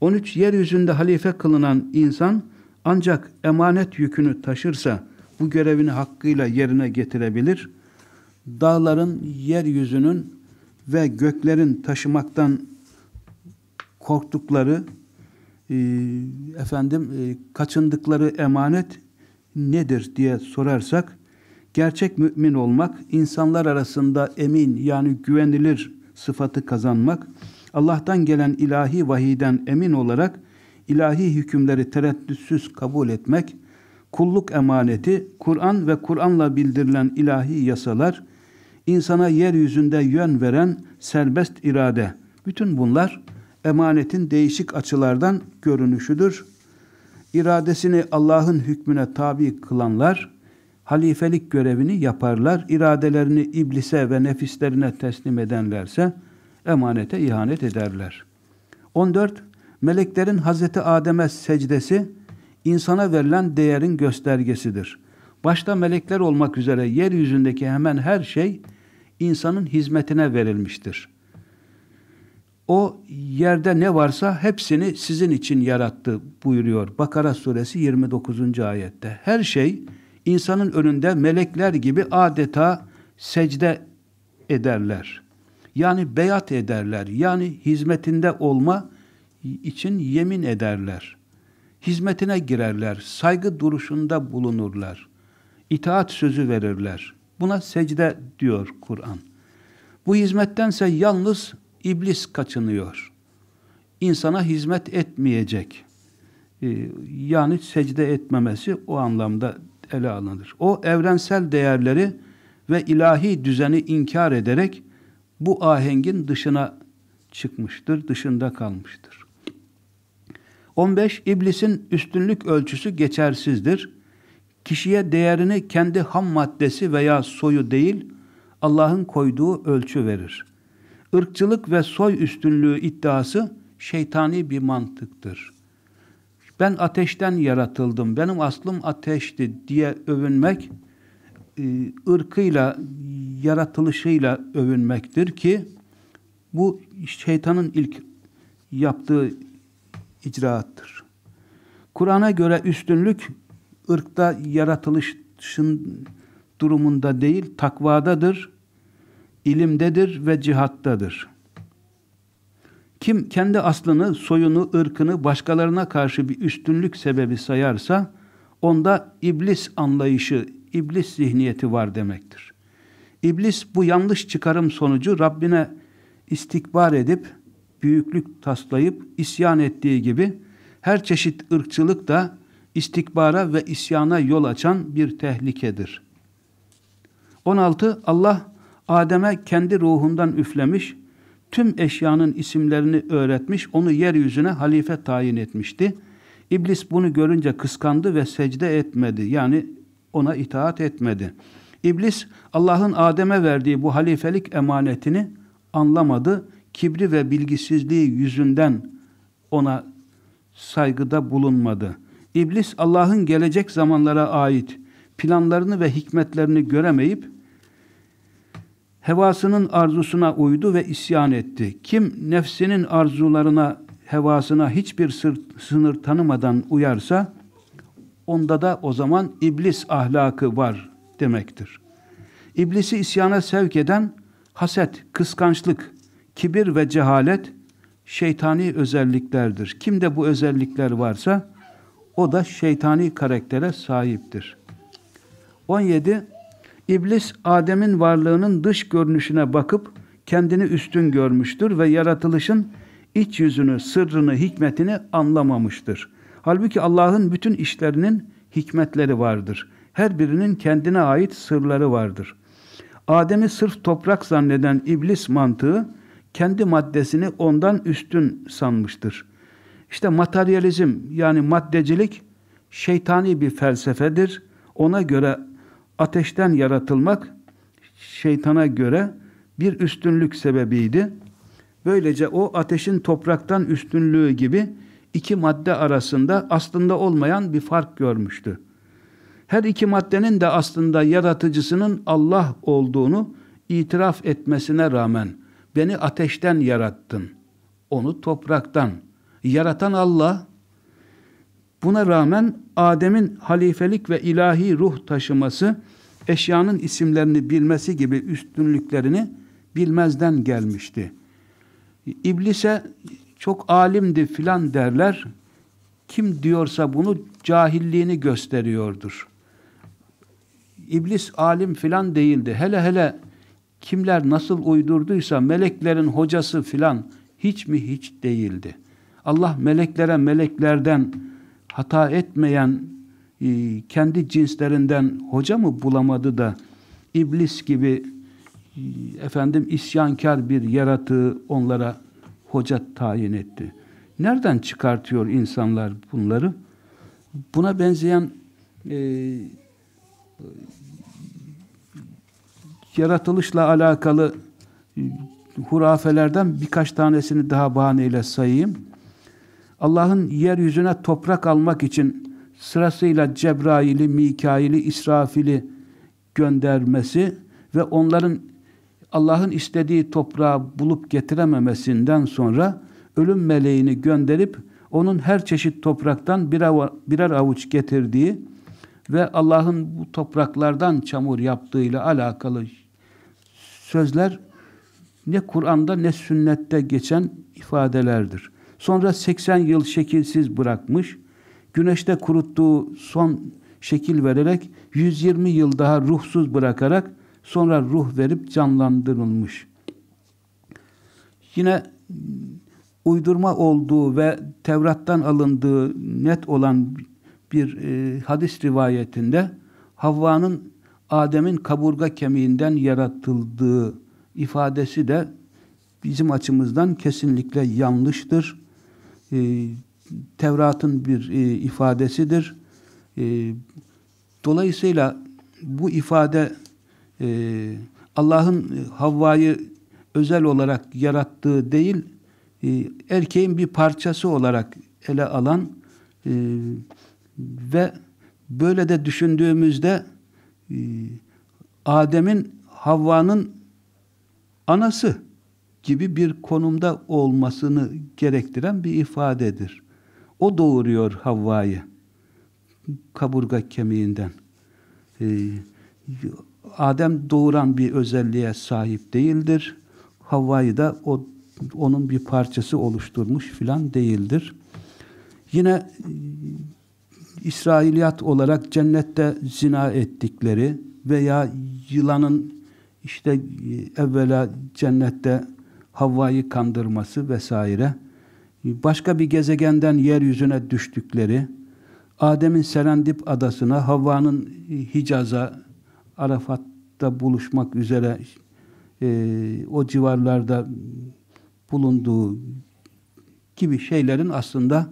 13. Yeryüzünde halife kılınan insan ancak emanet yükünü taşırsa, bu görevini hakkıyla yerine getirebilir. Dağların, yeryüzünün ve göklerin taşımaktan korktukları e, efendim e, kaçındıkları emanet nedir diye sorarsak gerçek mümin olmak, insanlar arasında emin yani güvenilir sıfatı kazanmak, Allah'tan gelen ilahi vahiden emin olarak ilahi hükümleri tereddütsüz kabul etmek, kulluk emaneti, Kur'an ve Kur'an'la bildirilen ilahi yasalar, insana yeryüzünde yön veren serbest irade. Bütün bunlar emanetin değişik açılardan görünüşüdür. İradesini Allah'ın hükmüne tabi kılanlar, halifelik görevini yaparlar. İradelerini iblise ve nefislerine teslim edenlerse emanete ihanet ederler. 14. Meleklerin Hazreti Adem'e secdesi insana verilen değerin göstergesidir. Başta melekler olmak üzere yeryüzündeki hemen her şey insanın hizmetine verilmiştir. O yerde ne varsa hepsini sizin için yarattı buyuruyor Bakara suresi 29. ayette. Her şey insanın önünde melekler gibi adeta secde ederler. Yani beyat ederler. Yani hizmetinde olma için yemin ederler hizmetine girerler, saygı duruşunda bulunurlar, itaat sözü verirler. Buna secde diyor Kur'an. Bu hizmettense yalnız iblis kaçınıyor. İnsana hizmet etmeyecek. Ee, yani secde etmemesi o anlamda ele alınır. O evrensel değerleri ve ilahi düzeni inkar ederek bu ahengin dışına çıkmıştır, dışında kalmıştır. 15. İblisin üstünlük ölçüsü geçersizdir. Kişiye değerini kendi ham maddesi veya soyu değil, Allah'ın koyduğu ölçü verir. Irkçılık ve soy üstünlüğü iddiası şeytani bir mantıktır. Ben ateşten yaratıldım, benim aslım ateşti diye övünmek, e, ırkıyla, yaratılışıyla övünmektir ki, bu şeytanın ilk yaptığı icraattır. Kur'an'a göre üstünlük ırkta yaratılışın durumunda değil, takvadadır, ilimdedir ve cihattadır. Kim kendi aslını, soyunu, ırkını başkalarına karşı bir üstünlük sebebi sayarsa, onda iblis anlayışı, iblis zihniyeti var demektir. İblis bu yanlış çıkarım sonucu Rabbine istikbar edip büyüklük taslayıp isyan ettiği gibi her çeşit ırkçılık da istikbara ve isyana yol açan bir tehlikedir. 16. Allah Adem'e kendi ruhundan üflemiş, tüm eşyanın isimlerini öğretmiş, onu yeryüzüne halife tayin etmişti. İblis bunu görünce kıskandı ve secde etmedi. Yani ona itaat etmedi. İblis Allah'ın Adem'e verdiği bu halifelik emanetini anlamadı kibri ve bilgisizliği yüzünden ona saygıda bulunmadı. İblis Allah'ın gelecek zamanlara ait planlarını ve hikmetlerini göremeyip hevasının arzusuna uydu ve isyan etti. Kim nefsinin arzularına, hevasına hiçbir sınır tanımadan uyarsa onda da o zaman iblis ahlakı var demektir. İblisi isyana sevk eden haset, kıskançlık, kibir ve cehalet şeytani özelliklerdir. Kimde bu özellikler varsa o da şeytani karaktere sahiptir. 17. İblis Adem'in varlığının dış görünüşüne bakıp kendini üstün görmüştür ve yaratılışın iç yüzünü, sırrını, hikmetini anlamamıştır. Halbuki Allah'ın bütün işlerinin hikmetleri vardır. Her birinin kendine ait sırları vardır. Adem'i sırf toprak zanneden iblis mantığı kendi maddesini ondan üstün sanmıştır. İşte materyalizm yani maddecilik şeytani bir felsefedir. Ona göre ateşten yaratılmak şeytana göre bir üstünlük sebebiydi. Böylece o ateşin topraktan üstünlüğü gibi iki madde arasında aslında olmayan bir fark görmüştü. Her iki maddenin de aslında yaratıcısının Allah olduğunu itiraf etmesine rağmen Beni ateşten yarattın. Onu topraktan. Yaratan Allah buna rağmen Adem'in halifelik ve ilahi ruh taşıması eşyanın isimlerini bilmesi gibi üstünlüklerini bilmezden gelmişti. İblise çok alimdi filan derler. Kim diyorsa bunu cahilliğini gösteriyordur. İblis alim filan değildi. Hele hele kimler nasıl uydurduysa meleklerin hocası filan hiç mi hiç değildi. Allah meleklere meleklerden hata etmeyen e, kendi cinslerinden hoca mı bulamadı da iblis gibi e, efendim isyankar bir yaratığı onlara hoca tayin etti. Nereden çıkartıyor insanlar bunları? Buna benzeyen e, yaratılışla alakalı e, hurafelerden birkaç tanesini daha bahaneyle sayayım. Allah'ın yeryüzüne toprak almak için sırasıyla Cebrail'i, Mikail'i, İsrafil'i göndermesi ve onların Allah'ın istediği toprağı bulup getirememesinden sonra ölüm meleğini gönderip onun her çeşit topraktan birer avuç getirdiği ve Allah'ın bu topraklardan çamur yaptığıyla alakalı sözler ne Kur'an'da ne sünnette geçen ifadelerdir. Sonra 80 yıl şekilsiz bırakmış, güneşte kuruttuğu son şekil vererek 120 yıl daha ruhsuz bırakarak sonra ruh verip canlandırılmış. Yine uydurma olduğu ve Tevrat'tan alındığı net olan bir e, hadis rivayetinde Havva'nın Adem'in kaburga kemiğinden yaratıldığı ifadesi de bizim açımızdan kesinlikle yanlıştır. E, Tevrat'ın bir e, ifadesidir. E, dolayısıyla bu ifade e, Allah'ın Havva'yı özel olarak yarattığı değil, e, erkeğin bir parçası olarak ele alan e, ve böyle de düşündüğümüzde ee, Adem'in Havva'nın anası gibi bir konumda olmasını gerektiren bir ifadedir. O doğuruyor Havva'yı kaburga kemiğinden. Ee, Adem doğuran bir özelliğe sahip değildir. Havva'yı da o, onun bir parçası oluşturmuş filan değildir. Yine İsrailiyat olarak cennette zina ettikleri veya yılanın işte e, evvela cennette Havva'yı kandırması vesaire e, başka bir gezegenden yeryüzüne düştükleri Adem'in Serendip adasına Havva'nın e, Hicaz'a Arafat'ta buluşmak üzere e, o civarlarda bulunduğu gibi şeylerin aslında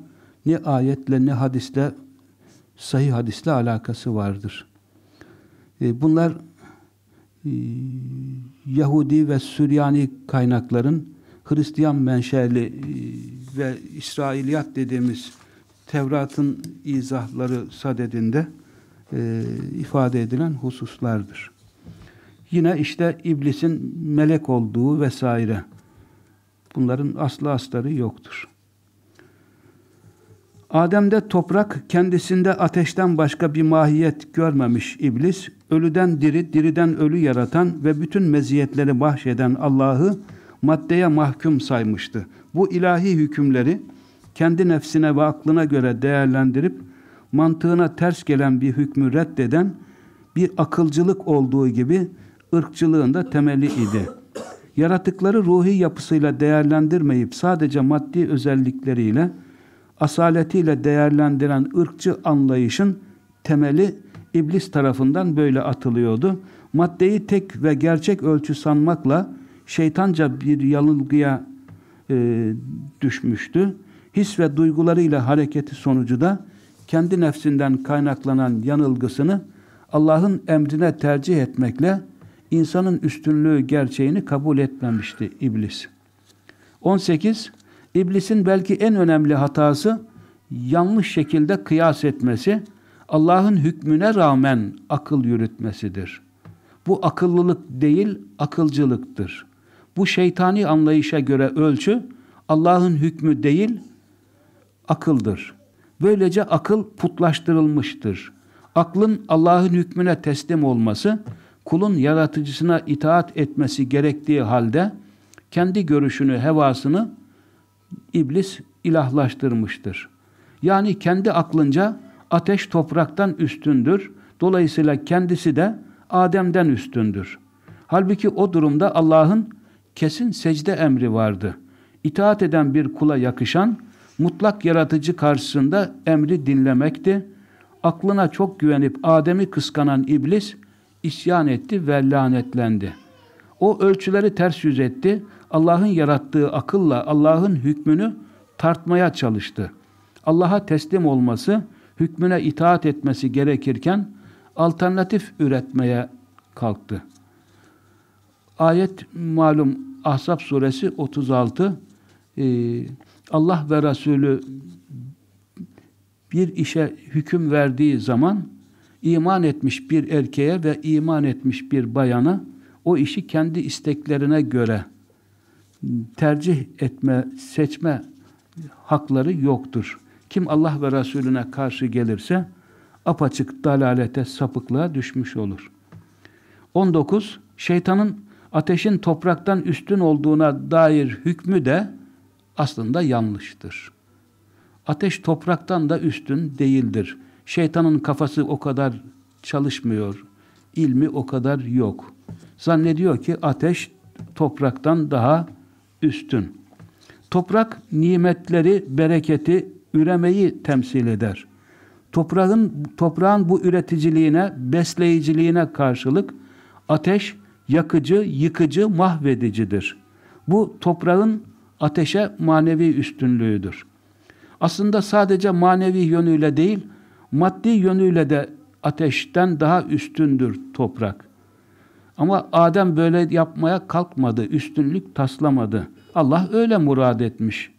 ne ayetle ne hadisle sahih hadisle alakası vardır. E, bunlar e, Yahudi ve Süryani kaynakların Hristiyan menşeli e, ve İsrailiyat dediğimiz Tevrat'ın izahları sadedinde e, ifade edilen hususlardır. Yine işte iblisin melek olduğu vesaire. Bunların aslı astarı yoktur. Adem'de toprak kendisinde ateşten başka bir mahiyet görmemiş iblis, ölüden diri, diriden ölü yaratan ve bütün meziyetleri bahşeden Allah'ı maddeye mahkum saymıştı. Bu ilahi hükümleri kendi nefsine ve aklına göre değerlendirip mantığına ters gelen bir hükmü reddeden bir akılcılık olduğu gibi ırkçılığın da temeli idi. Yaratıkları ruhi yapısıyla değerlendirmeyip sadece maddi özellikleriyle asaletiyle değerlendiren ırkçı anlayışın temeli iblis tarafından böyle atılıyordu. Maddeyi tek ve gerçek ölçü sanmakla şeytanca bir yanılgıya e, düşmüştü. His ve duygularıyla hareketi sonucu da kendi nefsinden kaynaklanan yanılgısını Allah'ın emrine tercih etmekle insanın üstünlüğü gerçeğini kabul etmemişti iblis. 18 İblisin belki en önemli hatası yanlış şekilde kıyas etmesi, Allah'ın hükmüne rağmen akıl yürütmesidir. Bu akıllılık değil, akılcılıktır. Bu şeytani anlayışa göre ölçü, Allah'ın hükmü değil, akıldır. Böylece akıl putlaştırılmıştır. Aklın Allah'ın hükmüne teslim olması, kulun yaratıcısına itaat etmesi gerektiği halde, kendi görüşünü, hevasını iblis ilahlaştırmıştır. Yani kendi aklınca ateş topraktan üstündür. Dolayısıyla kendisi de Adem'den üstündür. Halbuki o durumda Allah'ın kesin secde emri vardı. İtaat eden bir kula yakışan mutlak yaratıcı karşısında emri dinlemekti. Aklına çok güvenip Adem'i kıskanan iblis isyan etti ve lanetlendi. O ölçüleri ters yüz etti. Allah'ın yarattığı akılla Allah'ın hükmünü tartmaya çalıştı. Allah'a teslim olması, hükmüne itaat etmesi gerekirken alternatif üretmeye kalktı. Ayet malum Ahzab suresi 36 e, Allah ve Resulü bir işe hüküm verdiği zaman iman etmiş bir erkeğe ve iman etmiş bir bayana o işi kendi isteklerine göre tercih etme, seçme hakları yoktur. Kim Allah ve Resulüne karşı gelirse apaçık dalalete, sapıklığa düşmüş olur. 19. Şeytanın ateşin topraktan üstün olduğuna dair hükmü de aslında yanlıştır. Ateş topraktan da üstün değildir. Şeytanın kafası o kadar çalışmıyor, ilmi o kadar yok. Zannediyor ki ateş topraktan daha üstün. Toprak nimetleri, bereketi, üremeyi temsil eder. Toprağın, toprağın bu üreticiliğine, besleyiciliğine karşılık ateş yakıcı, yıkıcı, mahvedicidir. Bu toprağın ateşe manevi üstünlüğüdür. Aslında sadece manevi yönüyle değil, maddi yönüyle de ateşten daha üstündür toprak. Ama Adem böyle yapmaya kalkmadı, üstünlük taslamadı. Allah öyle murad etmiş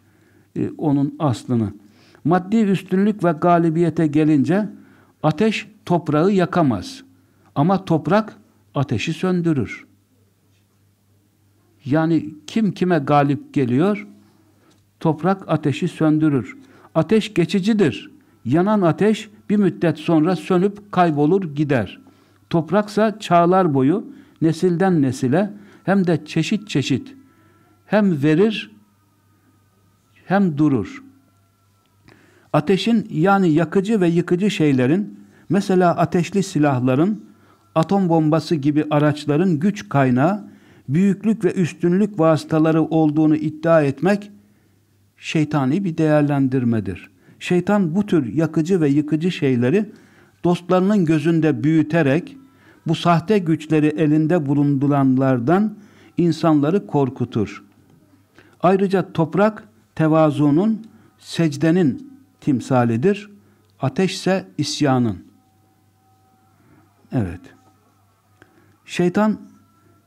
e, onun aslını. Maddi üstünlük ve galibiyete gelince ateş toprağı yakamaz. Ama toprak ateşi söndürür. Yani kim kime galip geliyor? Toprak ateşi söndürür. Ateş geçicidir. Yanan ateş bir müddet sonra sönüp kaybolur gider. Topraksa çağlar boyu nesilden nesile hem de çeşit çeşit hem verir hem durur. Ateşin yani yakıcı ve yıkıcı şeylerin mesela ateşli silahların, atom bombası gibi araçların güç kaynağı, büyüklük ve üstünlük vasıtaları olduğunu iddia etmek şeytani bir değerlendirmedir. Şeytan bu tür yakıcı ve yıkıcı şeyleri dostlarının gözünde büyüterek bu sahte güçleri elinde bulunduranlardan insanları korkutur. Ayrıca toprak tevazunun, secdenin timsalidir. ise isyanın. Evet. Şeytan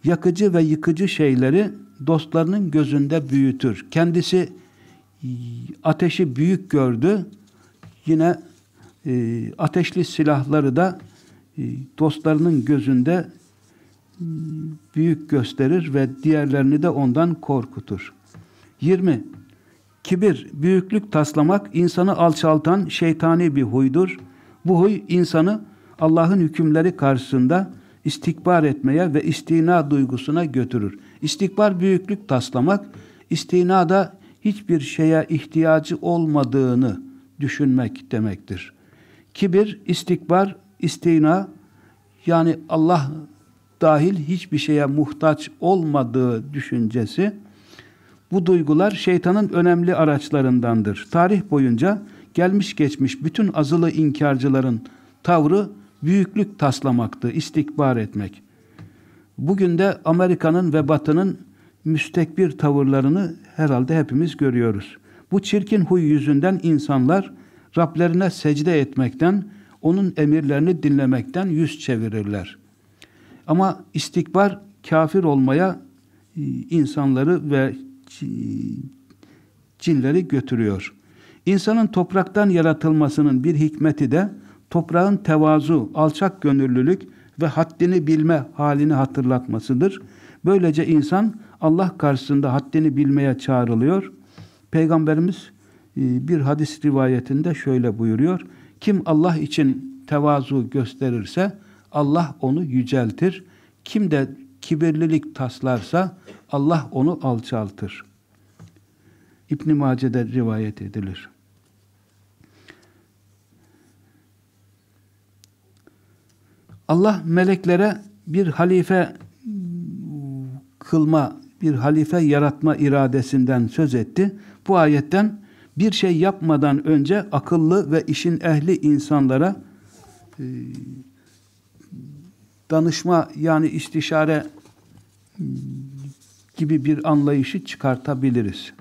yakıcı ve yıkıcı şeyleri dostlarının gözünde büyütür. Kendisi ateşi büyük gördü. Yine e, ateşli silahları da e, dostlarının gözünde e, büyük gösterir ve diğerlerini de ondan korkutur. 20. Kibir, büyüklük taslamak insanı alçaltan şeytani bir huydur. Bu huy insanı Allah'ın hükümleri karşısında istikbar etmeye ve istina duygusuna götürür. İstikbar büyüklük taslamak, istina da hiçbir şeye ihtiyacı olmadığını düşünmek demektir. Kibir, istikbar, istina yani Allah dahil hiçbir şeye muhtaç olmadığı düşüncesi bu duygular şeytanın önemli araçlarındandır. Tarih boyunca gelmiş geçmiş bütün azılı inkarcıların tavrı büyüklük taslamaktı, istikbar etmek. Bugün de Amerika'nın ve Batı'nın müstekbir tavırlarını herhalde hepimiz görüyoruz. Bu çirkin huy yüzünden insanlar Rablerine secde etmekten, onun emirlerini dinlemekten yüz çevirirler. Ama istikbar kafir olmaya e, insanları ve cilleri götürüyor. İnsanın topraktan yaratılmasının bir hikmeti de toprağın tevazu, alçak gönüllülük ve haddini bilme halini hatırlatmasıdır. Böylece insan Allah karşısında haddini bilmeye çağrılıyor. Peygamberimiz e, bir hadis rivayetinde şöyle buyuruyor. Kim Allah için tevazu gösterirse Allah onu yüceltir. Kim de kibirlilik taslarsa Allah onu alçaltır. İbn-i Mace'de rivayet edilir. Allah meleklere bir halife kılma, bir halife yaratma iradesinden söz etti. Bu ayetten bir şey yapmadan önce akıllı ve işin ehli insanlara e, danışma yani istişare gibi bir anlayışı çıkartabiliriz.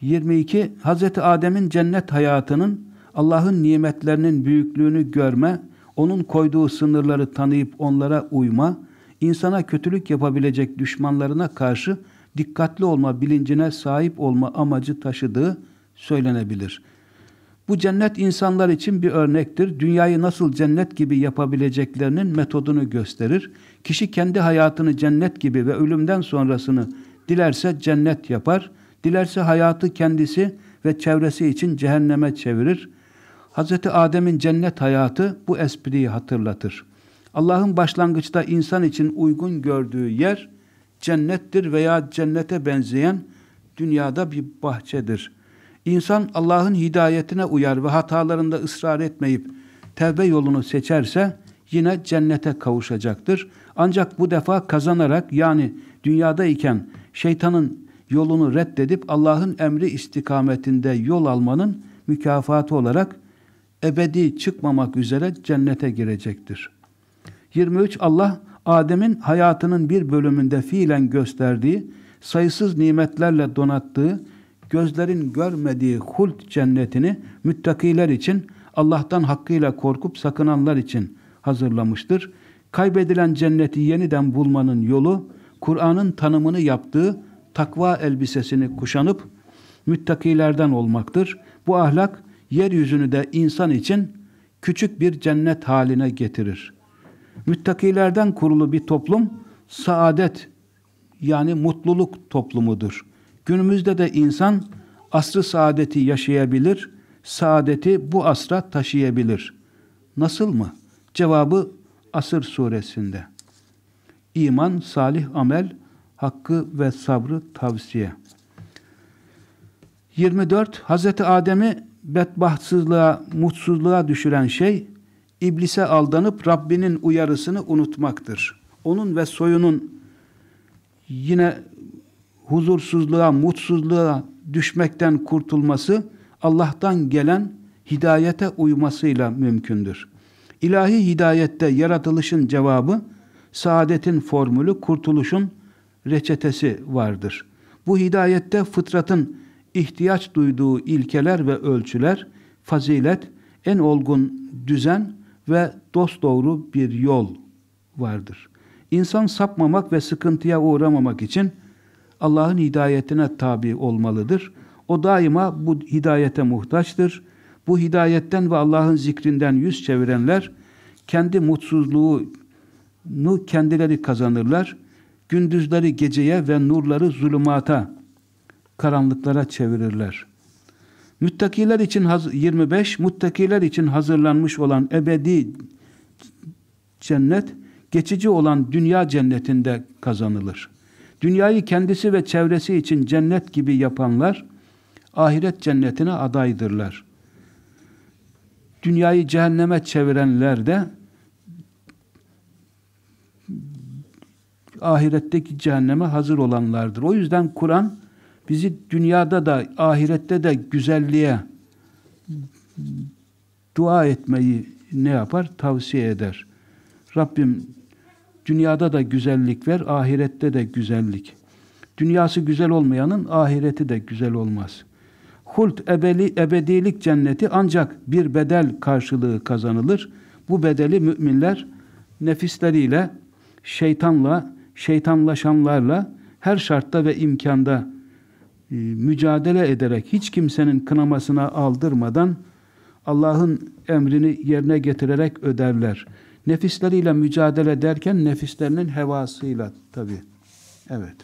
22. Hz. Adem'in cennet hayatının Allah'ın nimetlerinin büyüklüğünü görme, onun koyduğu sınırları tanıyıp onlara uyma, insana kötülük yapabilecek düşmanlarına karşı dikkatli olma bilincine sahip olma amacı taşıdığı söylenebilir. Bu cennet insanlar için bir örnektir. Dünyayı nasıl cennet gibi yapabileceklerinin metodunu gösterir. Kişi kendi hayatını cennet gibi ve ölümden sonrasını dilerse cennet yapar. Dilerse hayatı kendisi ve çevresi için cehenneme çevirir. Hz. Adem'in cennet hayatı bu espriyi hatırlatır. Allah'ın başlangıçta insan için uygun gördüğü yer cennettir veya cennete benzeyen dünyada bir bahçedir.'' İnsan Allah'ın hidayetine uyar ve hatalarında ısrar etmeyip tevbe yolunu seçerse yine cennete kavuşacaktır. Ancak bu defa kazanarak yani dünyada iken şeytanın yolunu reddedip Allah'ın emri istikametinde yol almanın mükafatı olarak ebedi çıkmamak üzere cennete girecektir. 23 Allah Adem'in hayatının bir bölümünde fiilen gösterdiği, sayısız nimetlerle donattığı gözlerin görmediği hult cennetini müttakiler için Allah'tan hakkıyla korkup sakınanlar için hazırlamıştır. Kaybedilen cenneti yeniden bulmanın yolu Kur'an'ın tanımını yaptığı takva elbisesini kuşanıp müttakilerden olmaktır. Bu ahlak yeryüzünü de insan için küçük bir cennet haline getirir. Müttakilerden kurulu bir toplum saadet yani mutluluk toplumudur. Günümüzde de insan asrı saadeti yaşayabilir, saadeti bu asra taşıyabilir. Nasıl mı? Cevabı Asır suresinde. İman, salih amel, hakkı ve sabrı tavsiye. 24. Hazreti Adem'i bedbahtsızlığa, mutsuzluğa düşüren şey, iblise aldanıp Rabbinin uyarısını unutmaktır. Onun ve soyunun yine huzursuzluğa, mutsuzluğa düşmekten kurtulması Allah'tan gelen hidayete uymasıyla mümkündür. İlahi hidayette yaratılışın cevabı, saadetin formülü, kurtuluşun reçetesi vardır. Bu hidayette fıtratın ihtiyaç duyduğu ilkeler ve ölçüler, fazilet, en olgun düzen ve dosdoğru bir yol vardır. İnsan sapmamak ve sıkıntıya uğramamak için Allah'ın hidayetine tabi olmalıdır. O daima bu hidayete muhtaçtır. Bu hidayetten ve Allah'ın zikrinden yüz çevirenler kendi mutsuzluğunu kendileri kazanırlar. Gündüzleri geceye ve nurları zulümata, karanlıklara çevirirler. Müttakiler için 25 muttakiler için hazırlanmış olan ebedi cennet geçici olan dünya cennetinde kazanılır. Dünyayı kendisi ve çevresi için cennet gibi yapanlar ahiret cennetine adaydırlar. Dünyayı cehenneme çevirenler de ahiretteki cehenneme hazır olanlardır. O yüzden Kur'an bizi dünyada da ahirette de güzelliğe dua etmeyi ne yapar? Tavsiye eder. Rabbim Dünyada da güzellik ver, ahirette de güzellik. Dünyası güzel olmayanın ahireti de güzel olmaz. Hult ebeli, ebedilik cenneti ancak bir bedel karşılığı kazanılır. Bu bedeli müminler nefisleriyle, şeytanla, şeytanlaşanlarla her şartta ve imkanda e, mücadele ederek hiç kimsenin kınamasına aldırmadan Allah'ın emrini yerine getirerek öderler. Nefisleriyle mücadele ederken nefislerinin hevasıyla tabi. Evet.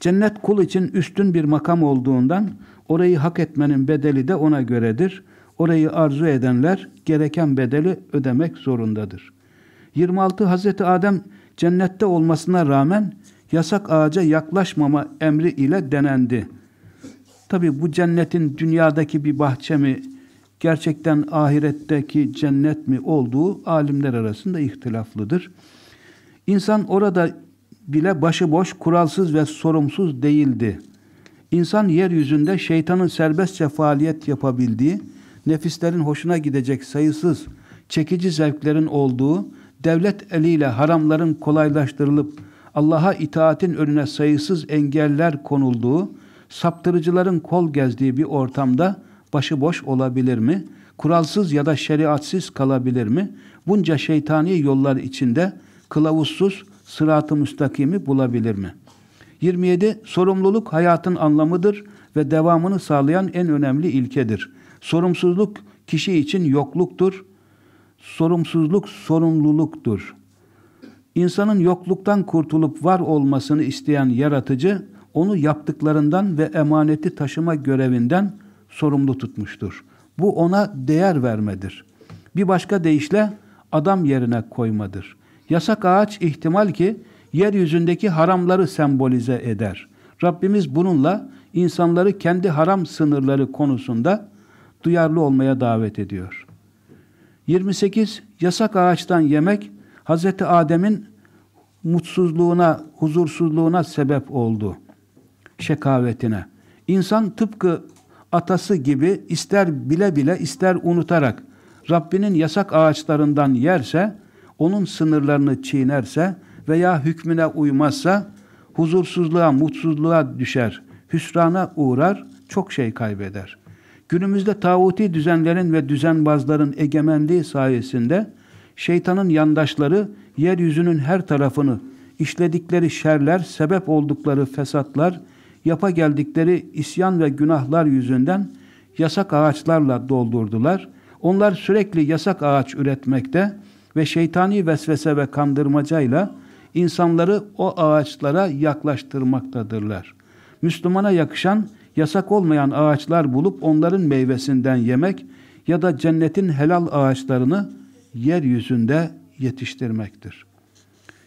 Cennet kul için üstün bir makam olduğundan orayı hak etmenin bedeli de ona göredir. Orayı arzu edenler gereken bedeli ödemek zorundadır. 26 Hazreti Adem cennette olmasına rağmen yasak ağaca yaklaşmama emri ile denendi. Tabi bu cennetin dünyadaki bir bahçe mi gerçekten ahiretteki cennet mi olduğu alimler arasında ihtilaflıdır. İnsan orada bile başıboş, kuralsız ve sorumsuz değildi. İnsan yeryüzünde şeytanın serbestçe faaliyet yapabildiği, nefislerin hoşuna gidecek sayısız çekici zevklerin olduğu, devlet eliyle haramların kolaylaştırılıp Allah'a itaatin önüne sayısız engeller konulduğu, saptırıcıların kol gezdiği bir ortamda başıboş olabilir mi? Kuralsız ya da şeriatsiz kalabilir mi? Bunca şeytani yollar içinde kılavuzsuz sırat-ı müstakimi bulabilir mi? 27. Sorumluluk hayatın anlamıdır ve devamını sağlayan en önemli ilkedir. Sorumsuzluk kişi için yokluktur. Sorumsuzluk sorumluluktur. İnsanın yokluktan kurtulup var olmasını isteyen yaratıcı, onu yaptıklarından ve emaneti taşıma görevinden sorumlu tutmuştur. Bu ona değer vermedir. Bir başka deyişle adam yerine koymadır. Yasak ağaç ihtimal ki yeryüzündeki haramları sembolize eder. Rabbimiz bununla insanları kendi haram sınırları konusunda duyarlı olmaya davet ediyor. 28. Yasak ağaçtan yemek Hz. Adem'in mutsuzluğuna, huzursuzluğuna sebep oldu. Şekavetine. İnsan tıpkı atası gibi ister bile bile ister unutarak Rabbinin yasak ağaçlarından yerse, onun sınırlarını çiğnerse veya hükmüne uymazsa huzursuzluğa, mutsuzluğa düşer, hüsrana uğrar, çok şey kaybeder. Günümüzde tağuti düzenlerin ve düzenbazların egemenliği sayesinde şeytanın yandaşları yeryüzünün her tarafını işledikleri şerler, sebep oldukları fesatlar, yapa geldikleri isyan ve günahlar yüzünden yasak ağaçlarla doldurdular. Onlar sürekli yasak ağaç üretmekte ve şeytani vesvese ve kandırmacayla insanları o ağaçlara yaklaştırmaktadırlar. Müslümana yakışan yasak olmayan ağaçlar bulup onların meyvesinden yemek ya da cennetin helal ağaçlarını yeryüzünde yetiştirmektir.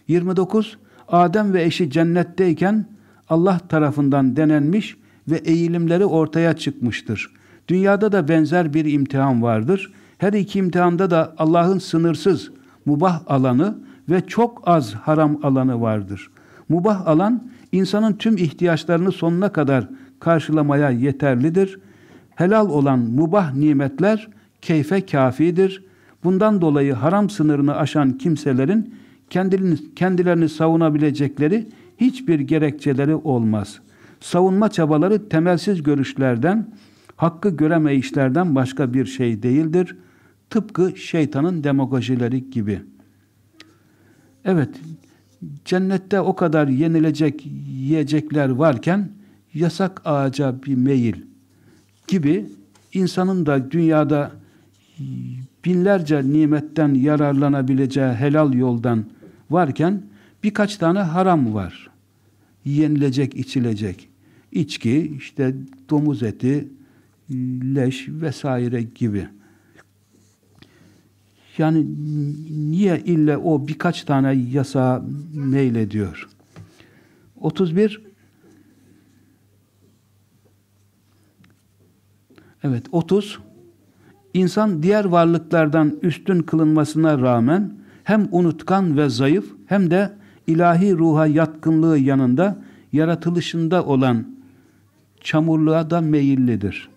29. Adem ve eşi cennetteyken Allah tarafından denenmiş ve eğilimleri ortaya çıkmıştır. Dünyada da benzer bir imtihan vardır. Her iki imtihanda da Allah'ın sınırsız mubah alanı ve çok az haram alanı vardır. Mubah alan insanın tüm ihtiyaçlarını sonuna kadar karşılamaya yeterlidir. Helal olan mubah nimetler keyfe kafidir. Bundan dolayı haram sınırını aşan kimselerin kendilerini, kendilerini savunabilecekleri hiçbir gerekçeleri olmaz. Savunma çabaları temelsiz görüşlerden, hakkı göremeyişlerden başka bir şey değildir. Tıpkı şeytanın demagojileri gibi. Evet, cennette o kadar yenilecek yiyecekler varken yasak ağaca bir meyil gibi insanın da dünyada binlerce nimetten yararlanabileceği helal yoldan varken birkaç tane haram var yenilecek, içilecek. İçki, işte domuz eti, leş vesaire gibi. Yani niye ille o birkaç tane yasa meylediyor? 31 Evet 30 İnsan diğer varlıklardan üstün kılınmasına rağmen hem unutkan ve zayıf hem de ilahi ruha yatkınlığı yanında yaratılışında olan çamurluğa da meyillidir.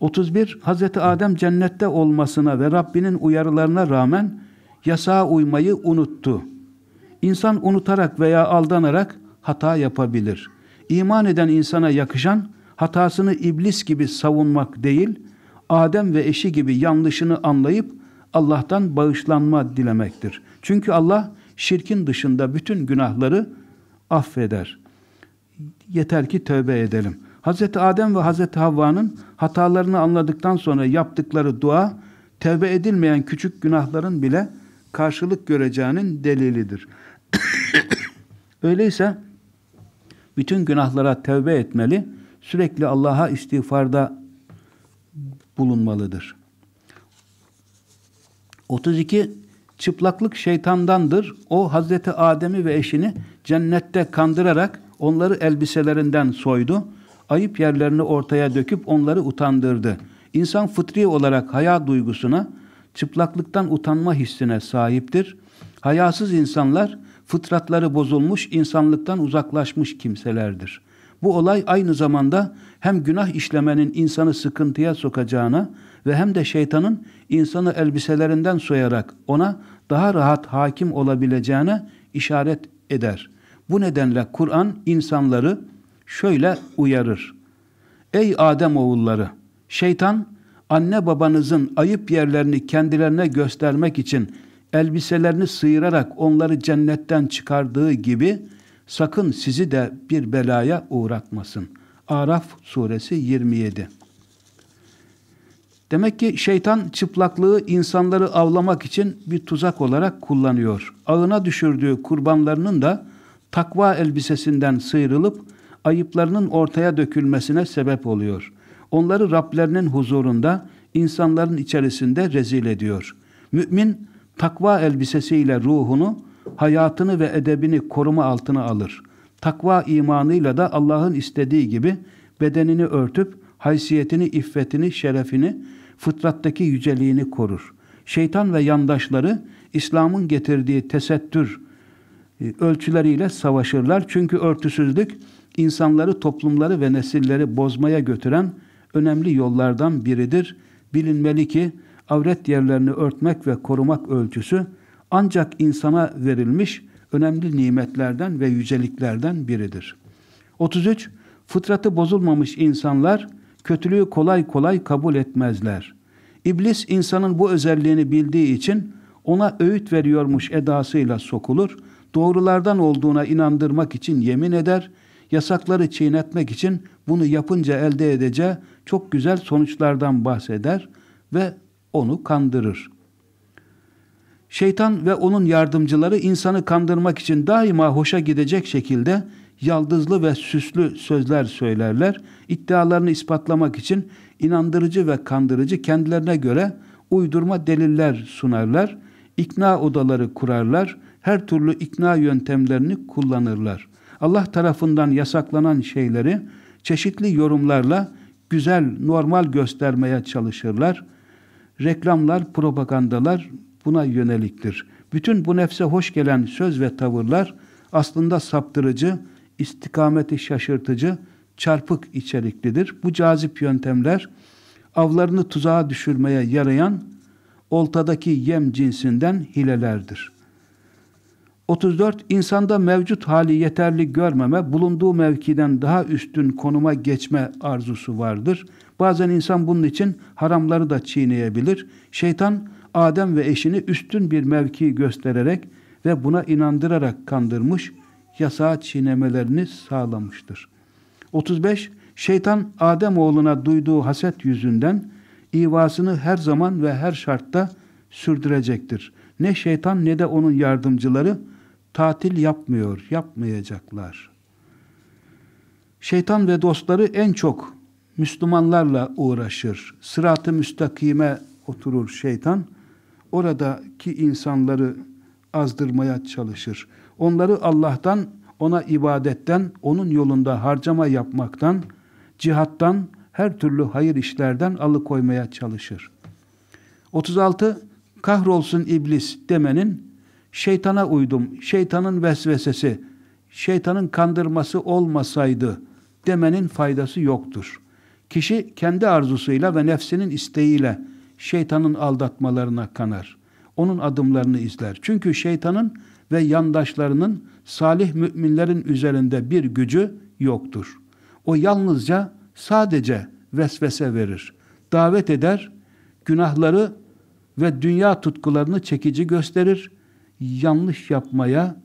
31. Hz. Adem cennette olmasına ve Rabbinin uyarılarına rağmen yasağa uymayı unuttu. İnsan unutarak veya aldanarak hata yapabilir. İman eden insana yakışan hatasını iblis gibi savunmak değil, Adem ve eşi gibi yanlışını anlayıp Allah'tan bağışlanma dilemektir. Çünkü Allah şirkin dışında bütün günahları affeder. Yeter ki tövbe edelim. Hz. Adem ve Hz. Havva'nın hatalarını anladıktan sonra yaptıkları dua, tövbe edilmeyen küçük günahların bile karşılık göreceğinin delilidir. Öyleyse bütün günahlara tövbe etmeli, sürekli Allah'a istiğfarda bulunmalıdır. 32 Çıplaklık şeytandandır. O Hazreti Adem'i ve eşini cennette kandırarak onları elbiselerinden soydu. Ayıp yerlerini ortaya döküp onları utandırdı. İnsan fıtri olarak haya duygusuna, çıplaklıktan utanma hissine sahiptir. Hayasız insanlar fıtratları bozulmuş, insanlıktan uzaklaşmış kimselerdir. Bu olay aynı zamanda hem günah işlemenin insanı sıkıntıya sokacağına ve hem de şeytanın insanı elbiselerinden soyarak ona daha rahat hakim olabileceğine işaret eder. Bu nedenle Kur'an insanları şöyle uyarır. Ey Adem oğulları, şeytan anne babanızın ayıp yerlerini kendilerine göstermek için elbiselerini sıyırarak onları cennetten çıkardığı gibi sakın sizi de bir belaya uğratmasın. Araf suresi 27 Demek ki şeytan çıplaklığı insanları avlamak için bir tuzak olarak kullanıyor. Ağına düşürdüğü kurbanlarının da takva elbisesinden sıyrılıp ayıplarının ortaya dökülmesine sebep oluyor. Onları Rablerinin huzurunda insanların içerisinde rezil ediyor. Mümin takva elbisesiyle ruhunu, hayatını ve edebini koruma altına alır. Takva imanıyla da Allah'ın istediği gibi bedenini örtüp haysiyetini, iffetini, şerefini fıtrattaki yüceliğini korur. Şeytan ve yandaşları İslam'ın getirdiği tesettür e, ölçüleriyle savaşırlar. Çünkü örtüsüzlük insanları, toplumları ve nesilleri bozmaya götüren önemli yollardan biridir. Bilinmeli ki avret yerlerini örtmek ve korumak ölçüsü ancak insana verilmiş önemli nimetlerden ve yüceliklerden biridir. 33. Fıtratı bozulmamış insanlar kötülüğü kolay kolay kabul etmezler. İblis insanın bu özelliğini bildiği için ona öğüt veriyormuş edasıyla sokulur, doğrulardan olduğuna inandırmak için yemin eder, yasakları çiğnetmek için bunu yapınca elde edeceği çok güzel sonuçlardan bahseder ve onu kandırır. Şeytan ve onun yardımcıları insanı kandırmak için daima hoşa gidecek şekilde yaldızlı ve süslü sözler söylerler. İddialarını ispatlamak için inandırıcı ve kandırıcı kendilerine göre uydurma deliller sunarlar. İkna odaları kurarlar. Her türlü ikna yöntemlerini kullanırlar. Allah tarafından yasaklanan şeyleri çeşitli yorumlarla güzel, normal göstermeye çalışırlar. Reklamlar, propagandalar buna yöneliktir. Bütün bu nefse hoş gelen söz ve tavırlar aslında saptırıcı, istikameti şaşırtıcı, çarpık içeriklidir. Bu cazip yöntemler avlarını tuzağa düşürmeye yarayan oltadaki yem cinsinden hilelerdir. 34. İnsanda mevcut hali yeterli görmeme, bulunduğu mevkiden daha üstün konuma geçme arzusu vardır. Bazen insan bunun için haramları da çiğneyebilir. Şeytan Adem ve eşini üstün bir mevki göstererek ve buna inandırarak kandırmış, yasağı çiğnemelerini sağlamıştır. 35. Şeytan Adem oğluna duyduğu haset yüzünden ivasını her zaman ve her şartta sürdürecektir. Ne şeytan ne de onun yardımcıları tatil yapmıyor, yapmayacaklar. Şeytan ve dostları en çok Müslümanlarla uğraşır. Sırat-ı müstakime oturur şeytan. Oradaki insanları azdırmaya çalışır. Onları Allah'tan, ona ibadetten, onun yolunda harcama yapmaktan, cihattan, her türlü hayır işlerden alıkoymaya çalışır. 36. Kahrolsun iblis demenin şeytana uydum, şeytanın vesvesesi, şeytanın kandırması olmasaydı demenin faydası yoktur. Kişi kendi arzusuyla ve nefsinin isteğiyle şeytanın aldatmalarına kanar. Onun adımlarını izler. Çünkü şeytanın ve yandaşlarının salih müminlerin üzerinde bir gücü yoktur. O yalnızca sadece vesvese verir. Davet eder, günahları ve dünya tutkularını çekici gösterir, yanlış yapmaya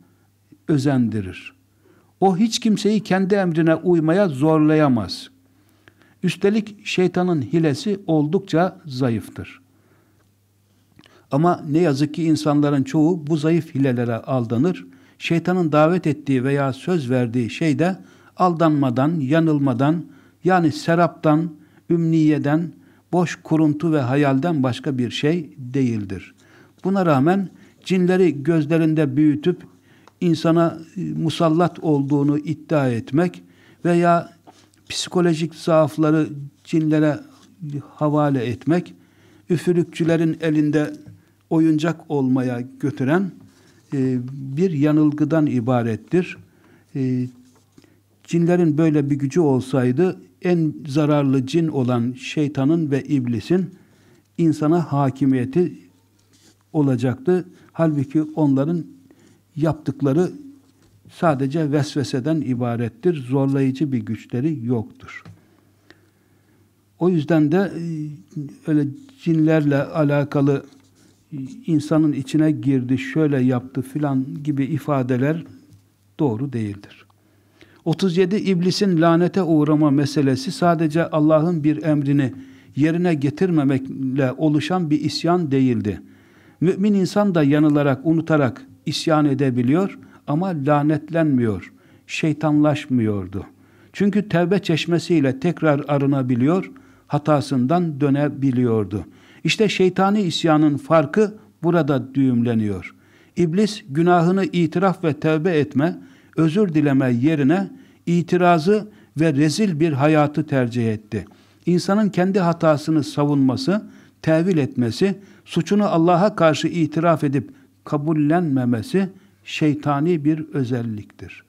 özendirir. O hiç kimseyi kendi emrine uymaya zorlayamaz. Üstelik şeytanın hilesi oldukça zayıftır. Ama ne yazık ki insanların çoğu bu zayıf hilelere aldanır. Şeytanın davet ettiği veya söz verdiği şeyde aldanmadan, yanılmadan yani seraptan, ümniyeden, boş kuruntu ve hayalden başka bir şey değildir. Buna rağmen cinleri gözlerinde büyütüp insana e, musallat olduğunu iddia etmek veya psikolojik zaafları cinlere e, havale etmek, üfürükçülerin elinde oyuncak olmaya götüren e, bir yanılgıdan ibarettir. E, cinlerin böyle bir gücü olsaydı en zararlı cin olan şeytanın ve iblisin insana hakimiyeti olacaktı. Halbuki onların yaptıkları sadece vesveseden ibarettir. Zorlayıcı bir güçleri yoktur. O yüzden de e, öyle cinlerle alakalı insanın içine girdi, şöyle yaptı filan gibi ifadeler doğru değildir. 37 iblisin lanete uğrama meselesi sadece Allah'ın bir emrini yerine getirmemekle oluşan bir isyan değildi. Mümin insan da yanılarak, unutarak isyan edebiliyor ama lanetlenmiyor, şeytanlaşmıyordu. Çünkü tevbe çeşmesiyle tekrar arınabiliyor, hatasından dönebiliyordu.'' İşte şeytani isyanın farkı burada düğümleniyor. İblis günahını itiraf ve tevbe etme, özür dileme yerine itirazı ve rezil bir hayatı tercih etti. İnsanın kendi hatasını savunması, tevil etmesi, suçunu Allah'a karşı itiraf edip kabullenmemesi şeytani bir özelliktir.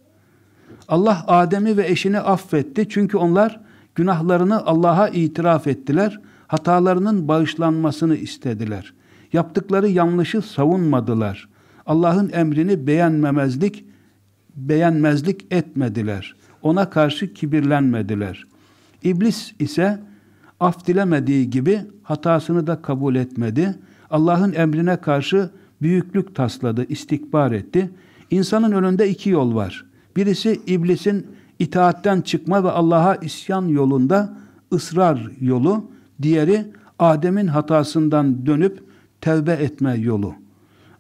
Allah Adem'i ve eşini affetti çünkü onlar günahlarını Allah'a itiraf ettiler. Hatalarının bağışlanmasını istediler. Yaptıkları yanlışı savunmadılar. Allah'ın emrini beğenmemezlik beğenmezlik etmediler. Ona karşı kibirlenmediler. İblis ise af dilemediği gibi hatasını da kabul etmedi. Allah'ın emrine karşı büyüklük tasladı, istikbar etti. İnsanın önünde iki yol var. Birisi iblisin itaatten çıkma ve Allah'a isyan yolunda ısrar yolu. Diğeri Adem'in hatasından dönüp tevbe etme yolu.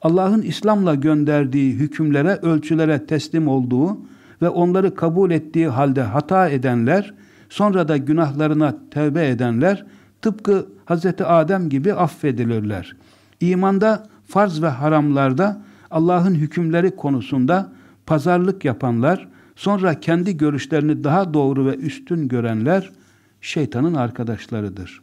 Allah'ın İslam'la gönderdiği hükümlere, ölçülere teslim olduğu ve onları kabul ettiği halde hata edenler, sonra da günahlarına tevbe edenler, tıpkı Hz. Adem gibi affedilirler. İmanda, farz ve haramlarda, Allah'ın hükümleri konusunda pazarlık yapanlar, sonra kendi görüşlerini daha doğru ve üstün görenler, şeytanın arkadaşlarıdır.''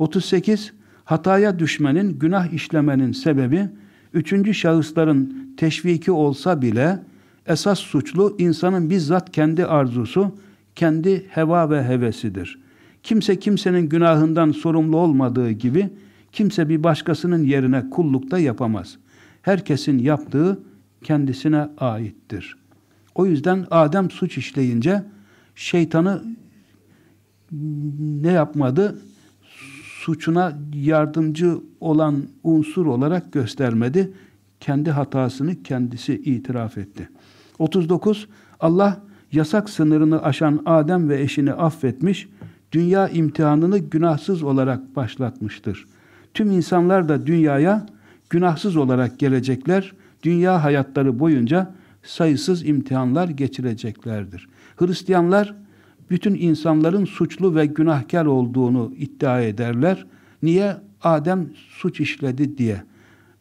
38. Hataya düşmenin, günah işlemenin sebebi üçüncü şahısların teşviki olsa bile esas suçlu insanın bizzat kendi arzusu, kendi heva ve hevesidir. Kimse kimsenin günahından sorumlu olmadığı gibi kimse bir başkasının yerine kulluk da yapamaz. Herkesin yaptığı kendisine aittir. O yüzden Adem suç işleyince şeytanı ne yapmadı? suçuna yardımcı olan unsur olarak göstermedi. Kendi hatasını kendisi itiraf etti. 39. Allah yasak sınırını aşan Adem ve eşini affetmiş, dünya imtihanını günahsız olarak başlatmıştır. Tüm insanlar da dünyaya günahsız olarak gelecekler, dünya hayatları boyunca sayısız imtihanlar geçireceklerdir. Hristiyanlar, bütün insanların suçlu ve günahkar olduğunu iddia ederler. Niye? Adem suç işledi diye.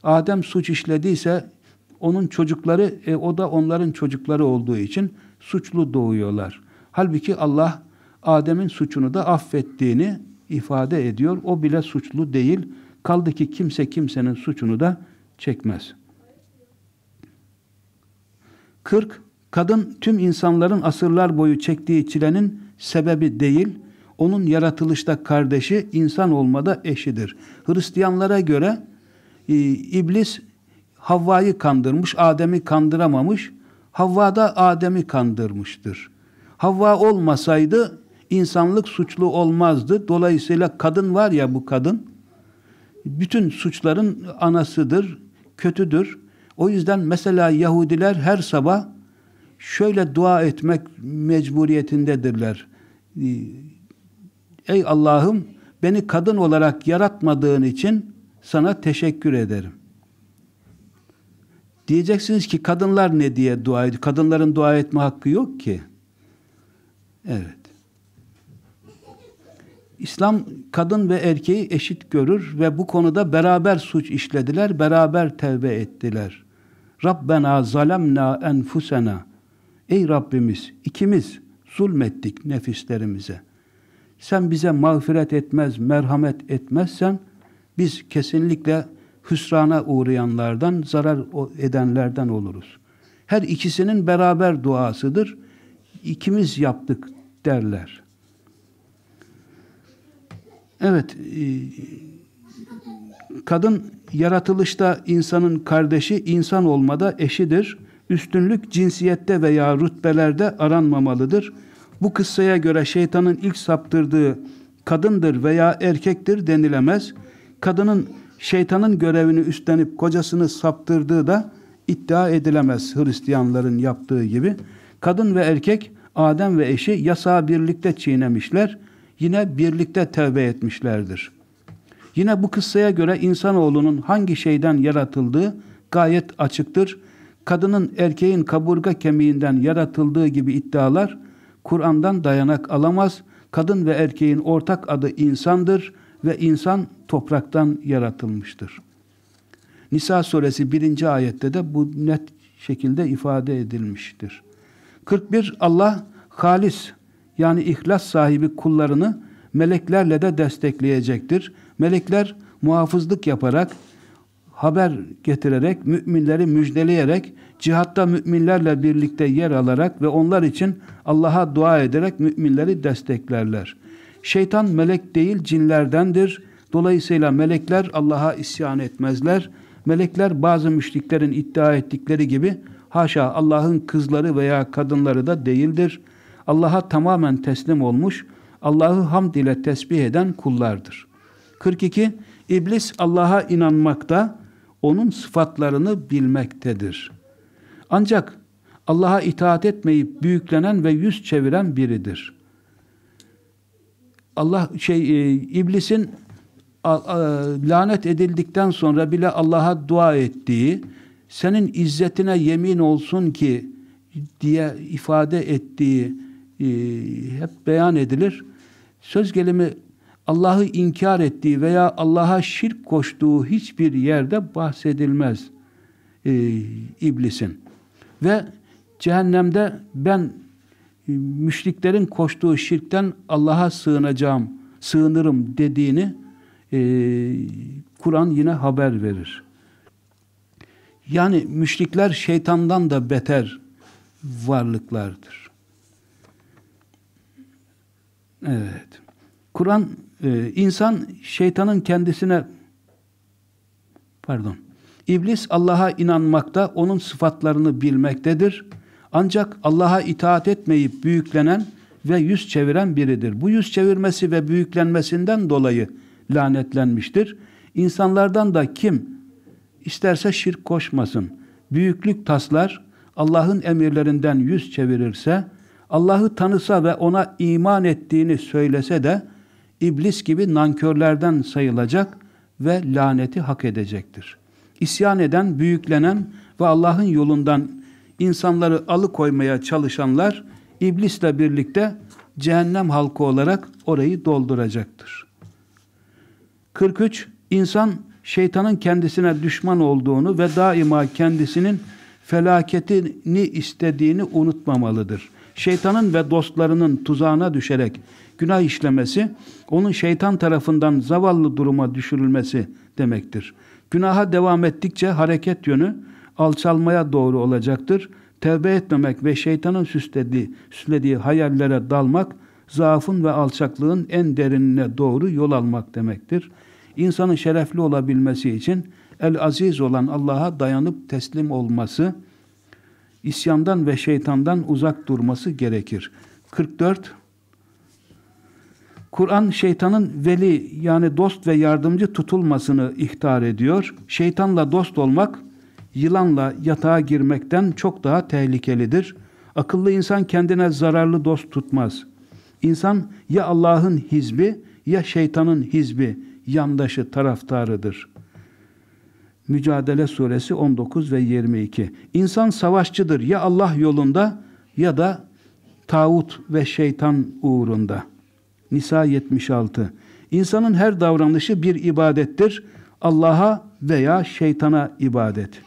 Adem suç işlediyse onun çocukları, e, o da onların çocukları olduğu için suçlu doğuyorlar. Halbuki Allah Adem'in suçunu da affettiğini ifade ediyor. O bile suçlu değil. Kaldı ki kimse kimsenin suçunu da çekmez. 40 Kadın tüm insanların asırlar boyu çektiği çilenin sebebi değil, onun yaratılışta kardeşi, insan olmada eşidir. Hristiyanlara göre e, iblis Havva'yı kandırmış, Adem'i kandıramamış, Havva da Adem'i kandırmıştır. Havva olmasaydı insanlık suçlu olmazdı. Dolayısıyla kadın var ya bu kadın, bütün suçların anasıdır, kötüdür. O yüzden mesela Yahudiler her sabah şöyle dua etmek mecburiyetindedirler. Ee, ey Allah'ım beni kadın olarak yaratmadığın için sana teşekkür ederim. Diyeceksiniz ki kadınlar ne diye dua ediyor? Kadınların dua etme hakkı yok ki. Evet. İslam kadın ve erkeği eşit görür ve bu konuda beraber suç işlediler, beraber tevbe ettiler. Rabbena zalemna enfusena Ey Rabbimiz ikimiz zulmettik nefislerimize. Sen bize mağfiret etmez, merhamet etmezsen biz kesinlikle hüsrana uğrayanlardan, zarar edenlerden oluruz. Her ikisinin beraber duasıdır. İkimiz yaptık derler. Evet, e, kadın yaratılışta insanın kardeşi, insan olmada eşidir üstünlük cinsiyette veya rütbelerde aranmamalıdır. Bu kıssaya göre şeytanın ilk saptırdığı kadındır veya erkektir denilemez. Kadının şeytanın görevini üstlenip kocasını saptırdığı da iddia edilemez Hristiyanların yaptığı gibi. Kadın ve erkek Adem ve eşi yasağı birlikte çiğnemişler, yine birlikte tevbe etmişlerdir. Yine bu kıssaya göre insanoğlunun hangi şeyden yaratıldığı gayet açıktır kadının erkeğin kaburga kemiğinden yaratıldığı gibi iddialar Kur'an'dan dayanak alamaz. Kadın ve erkeğin ortak adı insandır ve insan topraktan yaratılmıştır. Nisa suresi 1. ayette de bu net şekilde ifade edilmiştir. 41 Allah halis yani ihlas sahibi kullarını meleklerle de destekleyecektir. Melekler muhafızlık yaparak haber getirerek, müminleri müjdeleyerek, cihatta müminlerle birlikte yer alarak ve onlar için Allah'a dua ederek müminleri desteklerler. Şeytan melek değil cinlerdendir. Dolayısıyla melekler Allah'a isyan etmezler. Melekler bazı müşriklerin iddia ettikleri gibi haşa Allah'ın kızları veya kadınları da değildir. Allah'a tamamen teslim olmuş, Allah'ı hamd ile tesbih eden kullardır. 42. İblis Allah'a inanmakta, onun sıfatlarını bilmektedir. Ancak Allah'a itaat etmeyip büyüklenen ve yüz çeviren biridir. Allah şey e, iblisin a, a, lanet edildikten sonra bile Allah'a dua ettiği, senin izzetine yemin olsun ki diye ifade ettiği e, hep beyan edilir. Söz gelimi Allah'ı inkar ettiği veya Allah'a şirk koştuğu hiçbir yerde bahsedilmez e, iblisin. Ve cehennemde ben e, müşriklerin koştuğu şirkten Allah'a sığınacağım, sığınırım dediğini e, Kur'an yine haber verir. Yani müşrikler şeytandan da beter varlıklardır. Evet. Kur'an e, insan şeytanın kendisine pardon iblis Allah'a inanmakta, onun sıfatlarını bilmektedir. Ancak Allah'a itaat etmeyip büyüklenen ve yüz çeviren biridir. Bu yüz çevirmesi ve büyüklenmesinden dolayı lanetlenmiştir. İnsanlardan da kim isterse şirk koşmasın. Büyüklük taslar, Allah'ın emirlerinden yüz çevirirse, Allah'ı tanısa ve ona iman ettiğini söylese de iblis gibi nankörlerden sayılacak ve laneti hak edecektir. İsyan eden, büyüklenen ve Allah'ın yolundan insanları alıkoymaya çalışanlar iblisle birlikte cehennem halkı olarak orayı dolduracaktır. 43. İnsan şeytanın kendisine düşman olduğunu ve daima kendisinin felaketini istediğini unutmamalıdır. Şeytanın ve dostlarının tuzağına düşerek günah işlemesi, onun şeytan tarafından zavallı duruma düşürülmesi demektir. Günaha devam ettikçe hareket yönü alçalmaya doğru olacaktır. Tevbe etmemek ve şeytanın süslediği, süslediği hayallere dalmak, zaafın ve alçaklığın en derinine doğru yol almak demektir. İnsanın şerefli olabilmesi için el aziz olan Allah'a dayanıp teslim olması, isyandan ve şeytandan uzak durması gerekir. 44 Kur'an şeytanın veli yani dost ve yardımcı tutulmasını ihtar ediyor. Şeytanla dost olmak yılanla yatağa girmekten çok daha tehlikelidir. Akıllı insan kendine zararlı dost tutmaz. İnsan ya Allah'ın hizbi ya şeytanın hizbi, yandaşı, taraftarıdır. Mücadele Suresi 19 ve 22. İnsan savaşçıdır ya Allah yolunda ya da tağut ve şeytan uğrunda.'' Nisa 76 İnsanın her davranışı bir ibadettir. Allah'a veya şeytana ibadet.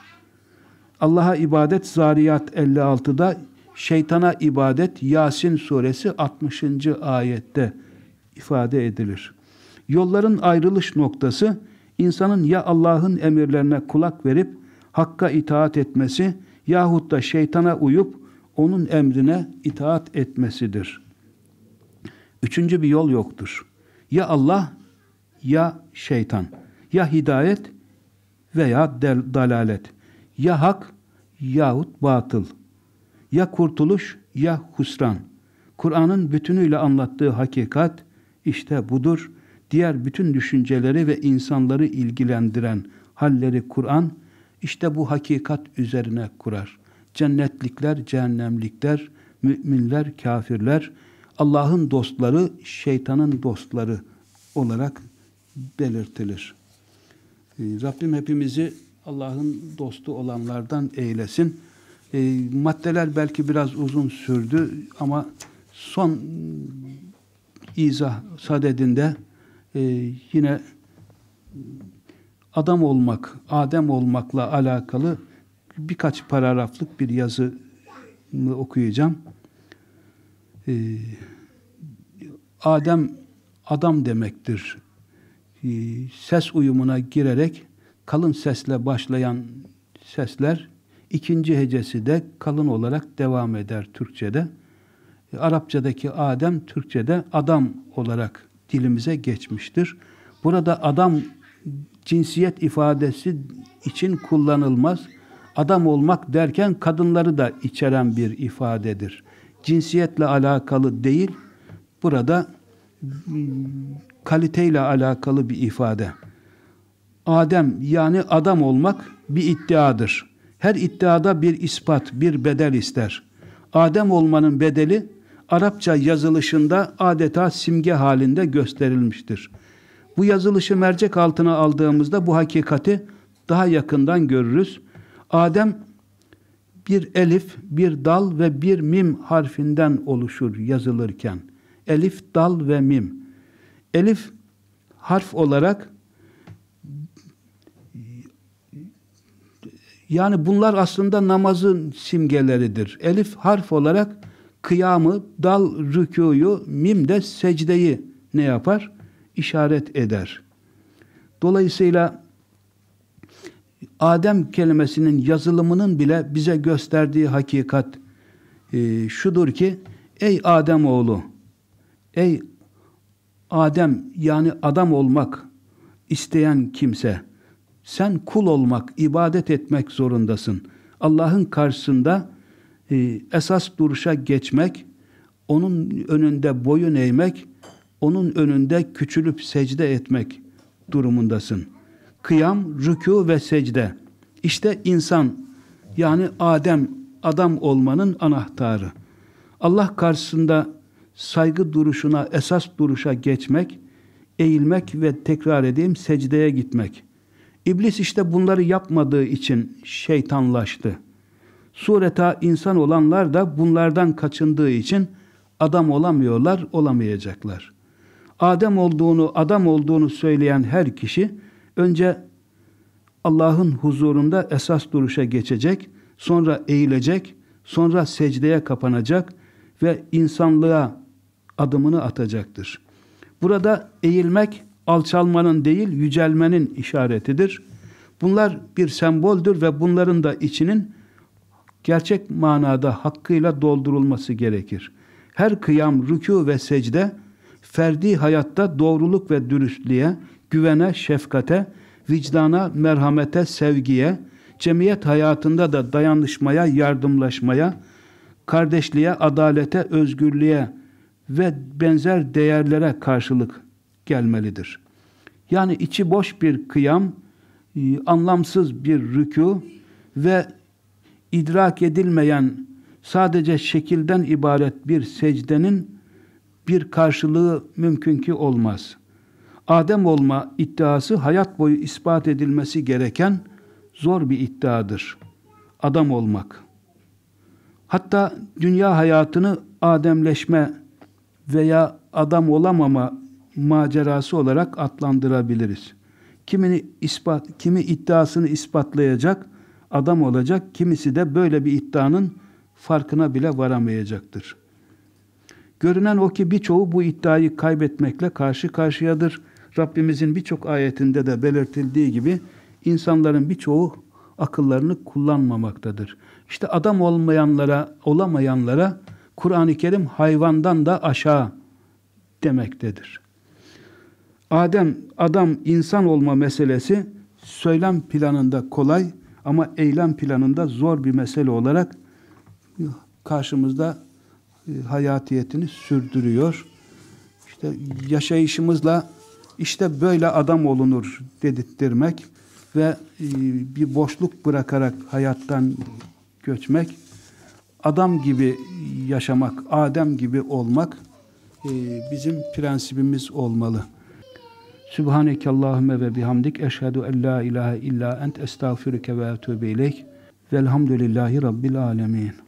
Allah'a ibadet Zariyat 56'da, şeytana ibadet Yasin suresi 60. ayette ifade edilir. Yolların ayrılış noktası insanın ya Allah'ın emirlerine kulak verip hakka itaat etmesi yahut da şeytana uyup onun emrine itaat etmesidir. Üçüncü bir yol yoktur. Ya Allah ya şeytan. Ya hidayet veya del dalalet. Ya hak yahut batıl. Ya kurtuluş ya husran. Kur'an'ın bütünüyle anlattığı hakikat işte budur. Diğer bütün düşünceleri ve insanları ilgilendiren halleri Kur'an işte bu hakikat üzerine kurar. Cennetlikler, cehennemlikler, müminler, kafirler, Allah'ın dostları şeytanın dostları olarak belirtilir. Ee, Rabbim hepimizi Allah'ın dostu olanlardan eylesin. Ee, maddeler belki biraz uzun sürdü ama son izah sadedinde e, yine adam olmak, Adem olmakla alakalı birkaç paragraflık bir yazı okuyacağım e, Adem adam demektir. E, ses uyumuna girerek kalın sesle başlayan sesler ikinci hecesi de kalın olarak devam eder Türkçe'de. E, Arapçadaki Adem Türkçe'de adam olarak dilimize geçmiştir. Burada adam cinsiyet ifadesi için kullanılmaz. Adam olmak derken kadınları da içeren bir ifadedir cinsiyetle alakalı değil, burada kaliteyle alakalı bir ifade. Adem yani adam olmak bir iddiadır. Her iddiada bir ispat, bir bedel ister. Adem olmanın bedeli Arapça yazılışında adeta simge halinde gösterilmiştir. Bu yazılışı mercek altına aldığımızda bu hakikati daha yakından görürüz. Adem bir elif, bir dal ve bir mim harfinden oluşur yazılırken. Elif, dal ve mim. Elif harf olarak yani bunlar aslında namazın simgeleridir. Elif harf olarak kıyamı, dal rükûyu, mim de secdeyi ne yapar? İşaret eder. Dolayısıyla Adem kelimesinin yazılımının bile bize gösterdiği hakikat e, şudur ki ey Adem oğlu ey Adem yani adam olmak isteyen kimse sen kul olmak, ibadet etmek zorundasın. Allah'ın karşısında e, esas duruşa geçmek, onun önünde boyun eğmek, onun önünde küçülüp secde etmek durumundasın.'' kıyam, rükû ve secde. İşte insan yani Adem adam olmanın anahtarı. Allah karşısında saygı duruşuna, esas duruşa geçmek, eğilmek ve tekrar edeyim secdeye gitmek. İblis işte bunları yapmadığı için şeytanlaştı. Sureta insan olanlar da bunlardan kaçındığı için adam olamıyorlar, olamayacaklar. Adem olduğunu, adam olduğunu söyleyen her kişi Önce Allah'ın huzurunda esas duruşa geçecek, sonra eğilecek, sonra secdeye kapanacak ve insanlığa adımını atacaktır. Burada eğilmek alçalmanın değil yücelmenin işaretidir. Bunlar bir semboldür ve bunların da içinin gerçek manada hakkıyla doldurulması gerekir. Her kıyam, rükû ve secde ferdi hayatta doğruluk ve dürüstlüğe, güvene, şefkate, vicdana, merhamete, sevgiye, cemiyet hayatında da dayanışmaya, yardımlaşmaya, kardeşliğe, adalete, özgürlüğe ve benzer değerlere karşılık gelmelidir. Yani içi boş bir kıyam, e, anlamsız bir rükû ve idrak edilmeyen sadece şekilden ibaret bir secdenin bir karşılığı mümkün ki olmaz.'' Adem olma iddiası hayat boyu ispat edilmesi gereken zor bir iddiadır. Adam olmak. Hatta dünya hayatını ademleşme veya adam olamama macerası olarak adlandırabiliriz. Kimini ispat, kimi iddiasını ispatlayacak adam olacak, kimisi de böyle bir iddianın farkına bile varamayacaktır. Görünen o ki birçoğu bu iddiayı kaybetmekle karşı karşıyadır. Rabbimizin birçok ayetinde de belirtildiği gibi insanların birçoğu akıllarını kullanmamaktadır. İşte adam olmayanlara, olamayanlara Kur'an-ı Kerim hayvandan da aşağı demektedir. Adem, adam insan olma meselesi söylem planında kolay ama eylem planında zor bir mesele olarak karşımızda e, hayatiyetini sürdürüyor. İşte yaşayışımızla işte böyle adam olunur dedirtmek ve e, bir boşluk bırakarak hayattan göçmek, adam gibi yaşamak, Adem gibi olmak e, bizim prensibimiz olmalı. Sübhaneke Allahümme ve bihamdik eşhedü en la ilahe illa ent estağfirüke ve etûbe ileyk velhamdülillahi rabbil alemin.